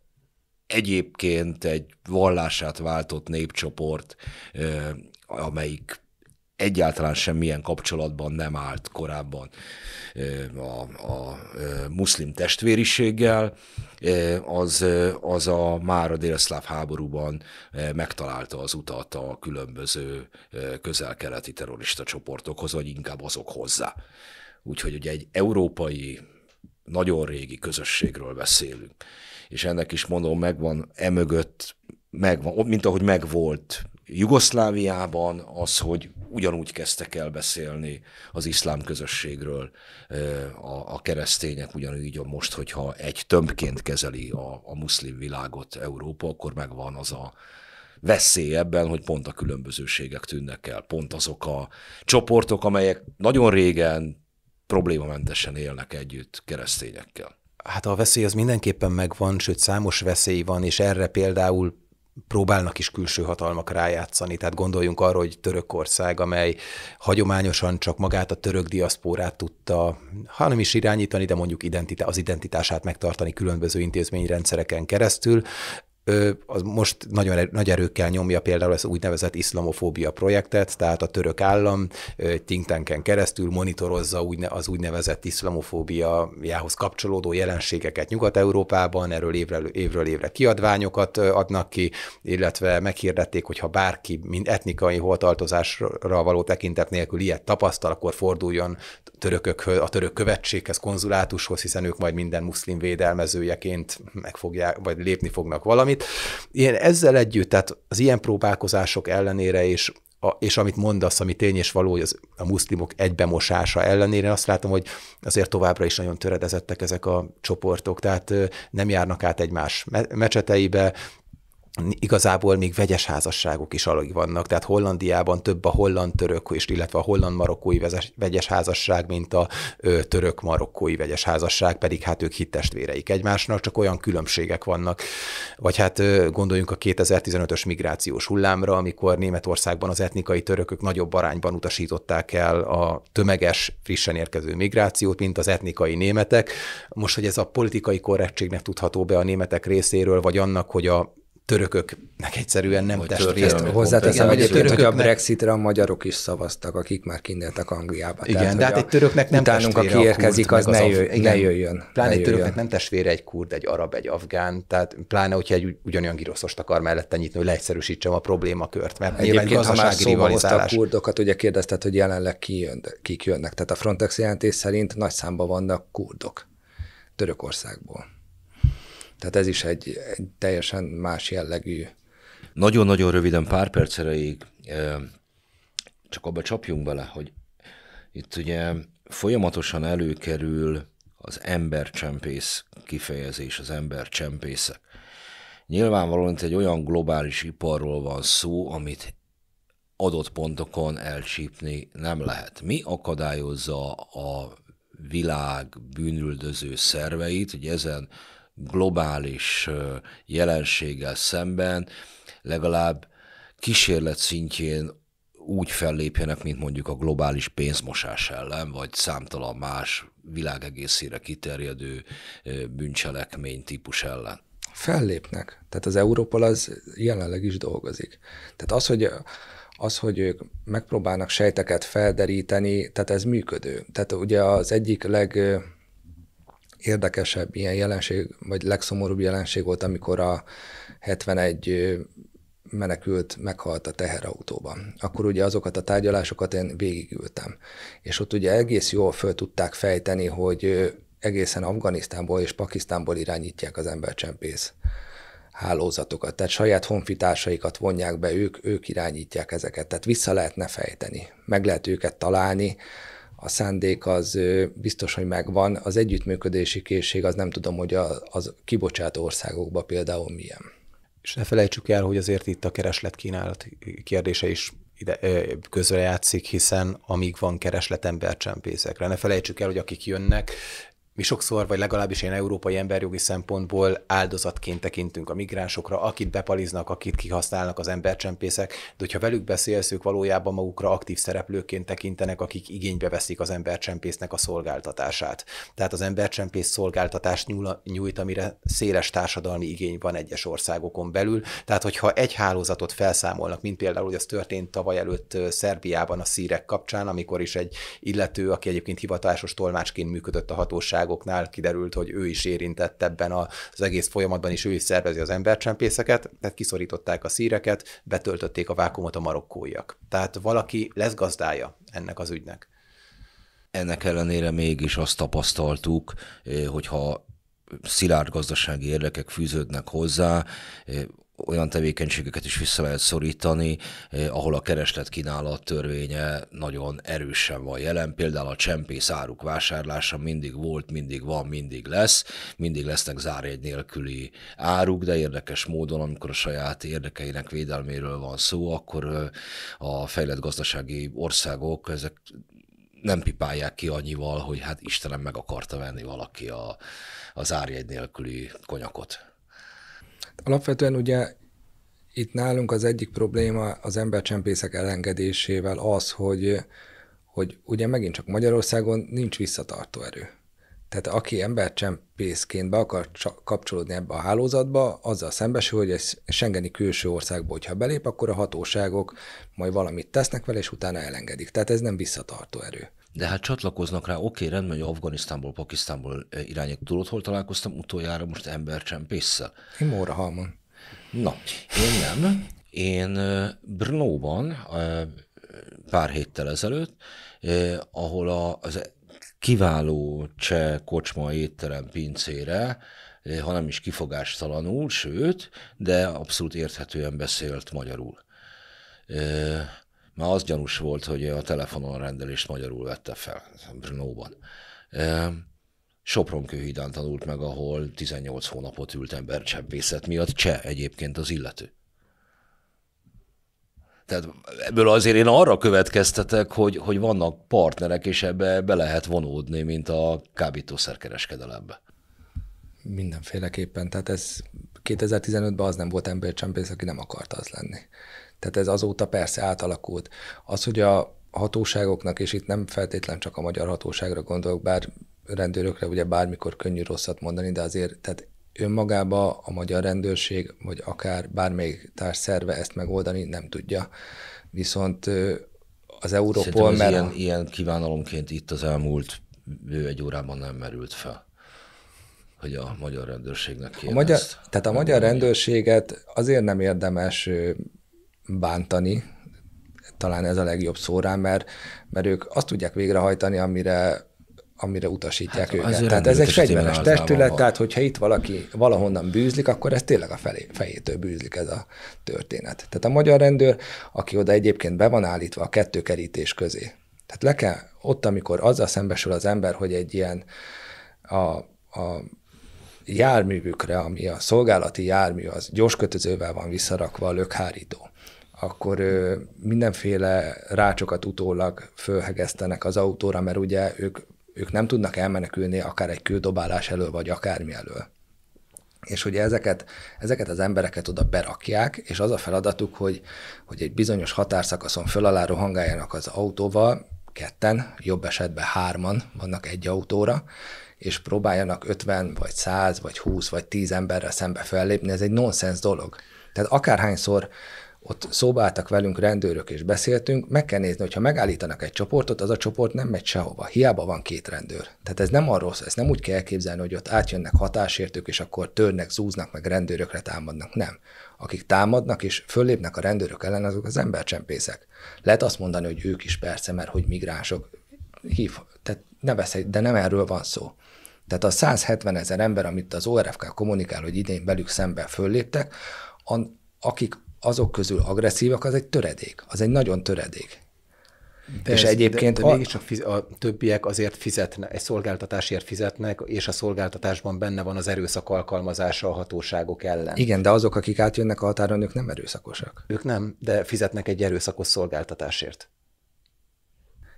egyébként egy vallását váltott népcsoport, amelyik egyáltalán semmilyen kapcsolatban nem állt korábban a, a muszlim testvériséggel, az, az a már a délszláv háborúban megtalálta az utat a különböző közel-keleti terrorista csoportokhoz, vagy inkább azok hozzá. Úgyhogy ugye egy európai, nagyon régi közösségről beszélünk. És ennek is mondom, megvan emögött, megvan, mint ahogy megvolt Jugoszláviában az, hogy ugyanúgy kezdtek el beszélni az iszlám közösségről a, a keresztények, ugyanúgy most, hogyha egy tömbként kezeli a, a muszlim világot Európa, akkor megvan az a veszély ebben, hogy pont a különbözőségek tűnnek el, pont azok a csoportok, amelyek nagyon régen problémamentesen élnek együtt keresztényekkel. Hát a veszély az mindenképpen megvan, sőt számos veszély van, és erre például próbálnak is külső hatalmak rájátszani. Tehát gondoljunk arra, hogy Törökország, amely hagyományosan csak magát a török diaszpórát tudta, ha nem is irányítani, de mondjuk identitá- az identitását megtartani különböző intézményrendszereken keresztül, az most nagyon nagy erőkkel nyomja például az úgynevezett iszlamofóbia projektet, tehát a török állam think keresztül monitorozza az úgynevezett iszlamofóbiájához kapcsolódó jelenségeket Nyugat-Európában, erről évről, évről évre kiadványokat adnak ki, illetve meghirdették, hogy ha bárki mind etnikai holtartozásra való tekintet nélkül ilyet tapasztal, akkor forduljon törökökhöz, a török követséghez, konzulátushoz, hiszen ők majd minden muszlim védelmezőjeként meg fogják, vagy lépni fognak valamit együtt. ezzel együtt, tehát az ilyen próbálkozások ellenére is, a, és amit mondasz, ami tény és való, hogy az, a muszlimok egybemosása ellenére azt látom, hogy azért továbbra is nagyon töredezettek ezek a csoportok, tehát nem járnak át egymás me- mecseteibe, igazából még vegyes házasságok is alig vannak, tehát Hollandiában több a holland-török, és illetve a holland-marokkói vegyes házasság, mint a török-marokkói vegyes házasság, pedig hát ők hittestvéreik egymásnak, csak olyan különbségek vannak. Vagy hát gondoljunk a 2015-ös migrációs hullámra, amikor Németországban az etnikai törökök nagyobb arányban utasították el a tömeges, frissen érkező migrációt, mint az etnikai németek. Most, hogy ez a politikai korrektségnek tudható be a németek részéről, vagy annak, hogy a törököknek egyszerűen nem testvért. Hozzáteszem, hogy egyébként, a Brexitre a magyarok is szavaztak, akik már kindeltek angliába. Igen, Tehát, de hát egy töröknek nem utánunk, testvére aki érkezik, az, az ne, jöjjön, igen, ne jöjjön. Pláne ne egy töröknek nem testvére egy kurd, egy arab, egy afgán, tehát pláne, hogyha egy ugyanolyan giroszost akar mellette nyitni, hogy leegyszerűsítsem a problémakört, mert egyébként nyilván gazdasági szóval a kurdokat, ugye kérdezted, hogy jelenleg ki jön, kik jönnek. Tehát a Frontex jelentés szerint nagy számban vannak kurdok Törökországból. Tehát ez is egy, egy teljesen más jellegű. Nagyon-nagyon röviden, pár percereig csak abba csapjunk bele, hogy itt ugye folyamatosan előkerül az embercsempész kifejezés, az embercsempészek. Nyilvánvalóan itt egy olyan globális iparról van szó, amit adott pontokon elcsípni nem lehet. Mi akadályozza a világ bűnüldöző szerveit, hogy ezen globális jelenséggel szemben legalább kísérlet szintjén úgy fellépjenek, mint mondjuk a globális pénzmosás ellen, vagy számtalan más világ egészére kiterjedő bűncselekmény típus ellen. Fellépnek. Tehát az Európol az jelenleg is dolgozik. Tehát az, hogy az, hogy ők megpróbálnak sejteket felderíteni, tehát ez működő. Tehát ugye az egyik leg legérdekesebb ilyen jelenség, vagy legszomorúbb jelenség volt, amikor a 71 menekült meghalt a teherautóban. Akkor ugye azokat a tárgyalásokat én végigültem. És ott ugye egész jól föl tudták fejteni, hogy egészen Afganisztánból és Pakisztánból irányítják az embercsempész hálózatokat. Tehát saját honfitársaikat vonják be, ők, ők irányítják ezeket. Tehát vissza lehetne fejteni, meg lehet őket találni, a szándék az biztos, hogy megvan. Az együttműködési készség az nem tudom, hogy az, az kibocsátó országokba például milyen. És ne felejtsük el, hogy azért itt a kereslet-kínálat kérdése is ide, közre játszik, hiszen amíg van kereslet embercsempészekre. Ne felejtsük el, hogy akik jönnek, mi sokszor, vagy legalábbis én európai emberjogi szempontból áldozatként tekintünk a migránsokra, akit bepaliznak, akit kihasználnak az embercsempészek, de hogyha velük beszélsz, ők valójában magukra aktív szereplőként tekintenek, akik igénybe veszik az embercsempésznek a szolgáltatását. Tehát az embercsempész szolgáltatást nyújt, amire széles társadalmi igény van egyes országokon belül. Tehát, hogyha egy hálózatot felszámolnak, mint például, hogy az történt tavaly előtt Szerbiában a szírek kapcsán, amikor is egy illető, aki egyébként hivatásos tolmácsként működött a hatóság, hatóságoknál kiderült, hogy ő is érintett ebben az egész folyamatban, és ő is szervezi az embercsempészeket, tehát kiszorították a szíreket, betöltötték a vákumot a marokkóiak. Tehát valaki lesz gazdája ennek az ügynek. Ennek ellenére mégis azt tapasztaltuk, eh, hogyha szilárd gazdasági érdekek fűződnek hozzá, eh, olyan tevékenységeket is vissza lehet szorítani, eh, ahol a kereslet-kínálat törvénye nagyon erősen van jelen. Például a csempész áruk vásárlása mindig volt, mindig van, mindig lesz, mindig lesznek zárjegy nélküli áruk, de érdekes módon, amikor a saját érdekeinek védelméről van szó, akkor eh, a fejlett gazdasági országok ezek nem pipálják ki annyival, hogy hát Istenem meg akarta venni valaki a, az árjegy nélküli konyakot. Alapvetően ugye itt nálunk az egyik probléma az embercsempészek elengedésével az, hogy, hogy ugye megint csak Magyarországon nincs visszatartó erő. Tehát aki embercsempészként be akar kapcsolódni ebbe a hálózatba, azzal szembesül, hogy egy Schengeni külső országból, hogyha belép, akkor a hatóságok majd valamit tesznek vele, és utána elengedik. Tehát ez nem visszatartó erő. De hát csatlakoznak rá, oké, rendben, hogy Afganisztánból, Pakisztánból e, irányok tudod, hol találkoztam utoljára most embercsempésszel? Én Halman. Na, én nem. Én e, Brnóban e, pár héttel ezelőtt, eh, ahol a, az kiváló cseh kocsma étterem pincére, eh, hanem is kifogástalanul, sőt, de abszolút érthetően beszélt magyarul. Eh, már az gyanús volt, hogy a telefonon a rendelést magyarul vette fel, Brnóban. Eh, Sopron tanult meg, ahol 18 hónapot ült embercsebbészet miatt cseh egyébként az illető. Tehát ebből azért én arra következtetek, hogy, hogy vannak partnerek, és ebbe be lehet vonódni, mint a kábítószerkereskedelembe. Mindenféleképpen. Tehát ez 2015-ben az nem volt embercsempész, aki nem akart az lenni. Tehát ez azóta persze átalakult. Az, hogy a hatóságoknak, és itt nem feltétlen csak a magyar hatóságra gondolok, bár rendőrökre ugye bármikor könnyű rosszat mondani, de azért tehát önmagába a magyar rendőrség, vagy akár bármelyik társszerve ezt megoldani nem tudja. Viszont az Európol... Mert... Ilyen, ilyen kívánalomként itt az elmúlt bő egy órában nem merült fel hogy a magyar rendőrségnek kéne a magyar, ezt Tehát a magyar rendőrséget azért nem érdemes bántani, talán ez a legjobb szó rá, mert, mert ők azt tudják végrehajtani, amire amire utasítják hát, őket. Tehát ez egy fegyveres testület, tehát hogyha itt valaki valahonnan bűzlik, akkor ez tényleg a felé, fejétől bűzlik ez a történet. Tehát a magyar rendőr, aki oda egyébként be van állítva a kettő kerítés közé. Tehát le kell, ott, amikor azzal szembesül az ember, hogy egy ilyen a, a járművükre, ami a szolgálati jármű, az gyors kötözővel van visszarakva a lökhárító akkor ő, mindenféle rácsokat utólag fölhegeztenek az autóra, mert ugye ők ők nem tudnak elmenekülni akár egy küldobálás elől, vagy akármi elől. És ugye ezeket, ezeket az embereket oda berakják, és az a feladatuk, hogy, hogy egy bizonyos határszakaszon föl alá rohangáljanak az autóval, ketten, jobb esetben hárman vannak egy autóra, és próbáljanak 50, vagy 100, vagy 20, vagy 10 emberrel szembe fellépni, ez egy nonsens dolog. Tehát akárhányszor ott szobáltak velünk rendőrök és beszéltünk, meg kell nézni, hogyha megállítanak egy csoportot, az a csoport nem megy sehova, hiába van két rendőr. Tehát ez nem arról szól, ezt nem úgy kell elképzelni, hogy ott átjönnek hatásértők, és akkor törnek, zúznak, meg rendőrökre támadnak. Nem. Akik támadnak és föllépnek a rendőrök ellen, azok az embercsempészek. Lehet azt mondani, hogy ők is persze, mert hogy migránsok, hív, tehát ne beszélj, de nem erről van szó. Tehát a 170 ezer ember, amit az ORFK kommunikál, hogy idén velük szemben fölléptek, akik azok közül agresszívak, az egy töredék, az egy nagyon töredék. De és ez, egyébként de, de mégiscsak fiz- a többiek azért fizetnek, egy szolgáltatásért fizetnek, és a szolgáltatásban benne van az erőszak alkalmazása a hatóságok ellen. Igen, de azok, akik átjönnek a határon, ők nem erőszakosak. Ők nem, de fizetnek egy erőszakos szolgáltatásért.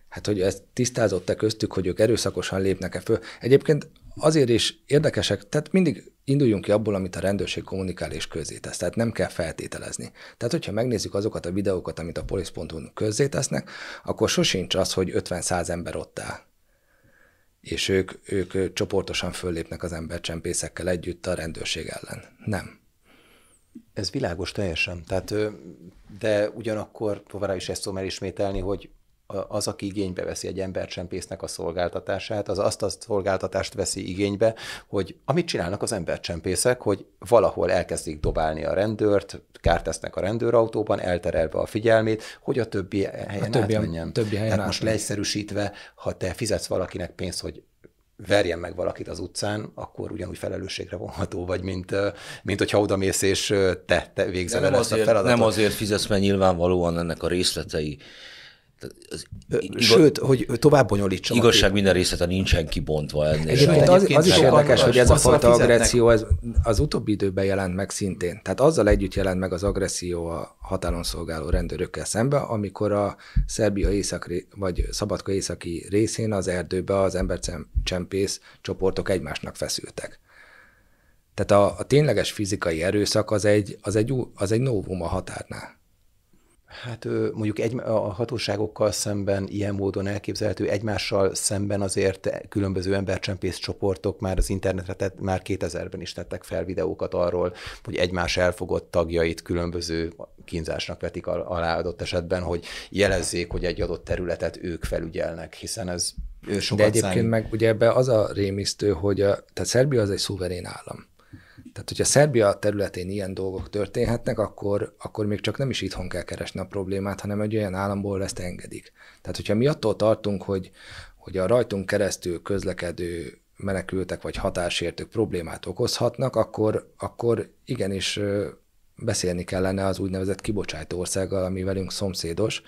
Hát, hogy ezt tisztázott-e köztük, hogy ők erőszakosan lépnek-e föl. Egyébként azért is érdekesek, tehát mindig induljunk ki abból, amit a rendőrség kommunikál és közzétesz. Tehát nem kell feltételezni. Tehát, hogyha megnézzük azokat a videókat, amit a polisz.hu-n közzétesznek, akkor sosincs az, hogy 50-100 ember ott áll és ők, ők csoportosan föllépnek az embercsempészekkel együtt a rendőrség ellen. Nem. Ez világos teljesen. Tehát, de ugyanakkor továbbra is ezt tudom elismételni, hogy az, aki igénybe veszi egy embercsempésznek a szolgáltatását, az azt a szolgáltatást veszi igénybe, hogy amit csinálnak az embercsempészek, hogy valahol elkezdik dobálni a rendőrt, kárt tesznek a rendőrautóban, elterelve a figyelmét, hogy a többi helyen a többi, átmenjen. A többi helyen Tehát most leegyszerűsítve, ha te fizetsz valakinek pénzt, hogy verjen meg valakit az utcán, akkor ugyanúgy felelősségre vonható vagy, mint, mint hogyha mész és te, te végzel el ezt a feladatot. Nem azért fizetsz, mert nyilvánvalóan ennek a részletei az, igaz, Sőt, hogy tovább bonyolítsam. Igazság aki. minden részlete nincsen kibontva ennél. Egyébként az, az is érdekes, hogy ez a fajta agresszió ez az utóbbi időben jelent meg szintén. Tehát azzal együtt jelent meg az agresszió a határon szolgáló rendőrökkel szembe, amikor a Szerbia északi vagy Szabadka északi részén az erdőbe az embercsempész csoportok egymásnak feszültek. Tehát a, a tényleges fizikai erőszak az egy, az egy, az egy novum a határnál. Hát mondjuk egy, a hatóságokkal szemben ilyen módon elképzelhető, egymással szemben azért különböző embercsempész csoportok már az internetre, tett, már 2000-ben is tettek fel videókat arról, hogy egymás elfogott tagjait különböző kínzásnak vetik alá adott esetben, hogy jelezzék, hogy egy adott területet ők felügyelnek, hiszen ez sokat De egyébként szám... meg ugye ebbe az a rémisztő, hogy a, tehát Szerbia az egy szuverén állam tehát, hogyha Szerbia területén ilyen dolgok történhetnek, akkor, akkor még csak nem is itthon kell keresni a problémát, hanem egy olyan államból ezt engedik. Tehát, hogyha mi attól tartunk, hogy, hogy a rajtunk keresztül közlekedő menekültek vagy határsértők problémát okozhatnak, akkor, akkor igenis beszélni kellene az úgynevezett kibocsátó országgal, ami velünk szomszédos,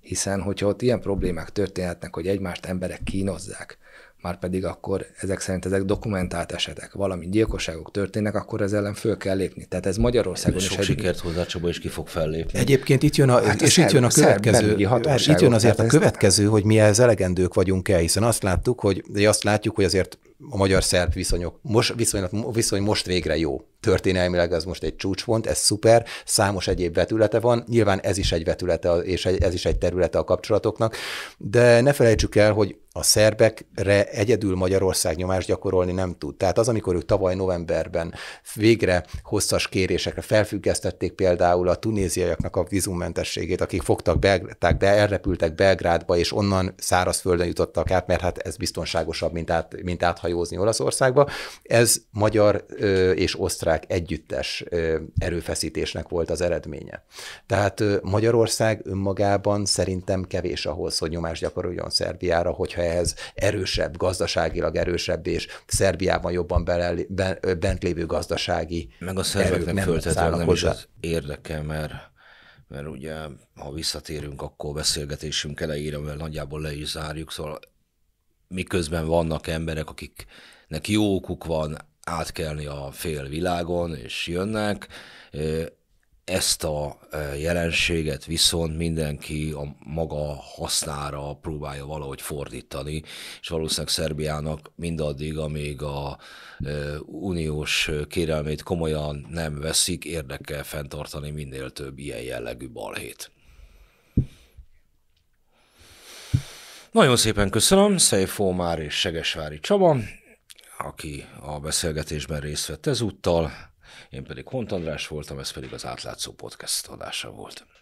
hiszen hogyha ott ilyen problémák történhetnek, hogy egymást emberek kínozzák, már pedig akkor ezek szerint ezek dokumentált esetek, valami gyilkosságok történnek, akkor ez ellen föl kell lépni. Tehát ez Magyarországon ez is. Sok egy... sikert hozzá Csaba, és ki fog fellépni. Egyébként itt jön a, hát és, a itt jön a következő, itt jön azért a következő, hogy mi ez elegendők vagyunk-e, hiszen azt láttuk, hogy, azt látjuk, hogy azért a magyar-szerb viszonyok, most, viszonylat, viszony most végre jó. Történelmileg az most egy csúcspont, ez szuper, számos egyéb vetülete van, nyilván ez is egy vetülete, és ez is egy területe a kapcsolatoknak, de ne felejtsük el, hogy a szerbekre egyedül Magyarország nyomást gyakorolni nem tud. Tehát az, amikor ők tavaly novemberben végre hosszas kérésekre felfüggesztették például a tunéziaiaknak a vízummentességét, akik fogtak, belgták be, elrepültek Belgrádba, és onnan szárazföldön jutottak át, mert hát ez biztonságosabb, mint, át, mint áthagyni hajózni Olaszországba. Ez magyar és osztrák együttes erőfeszítésnek volt az eredménye. Tehát Magyarország önmagában szerintem kevés ahhoz, hogy nyomást gyakoroljon Szerbiára, hogyha ehhez erősebb, gazdaságilag erősebb és Szerbiában jobban bele, bent lévő gazdasági Meg a szerveknek föltetőleg is az érdeke, mert mert ugye, ha visszatérünk, akkor beszélgetésünk elejére, mert nagyjából le is zárjuk, szóval miközben vannak emberek, akiknek jó okuk van átkelni a félvilágon, és jönnek. Ezt a jelenséget viszont mindenki a maga hasznára próbálja valahogy fordítani, és valószínűleg Szerbiának mindaddig, amíg a uniós kérelmét komolyan nem veszik, érdekel fenntartani minél több ilyen jellegű balhét. Nagyon szépen köszönöm Szejfó Már és Segesvári Csaba, aki a beszélgetésben részt vett ezúttal, én pedig Hont András voltam, ez pedig az Átlátszó Podcast adása volt.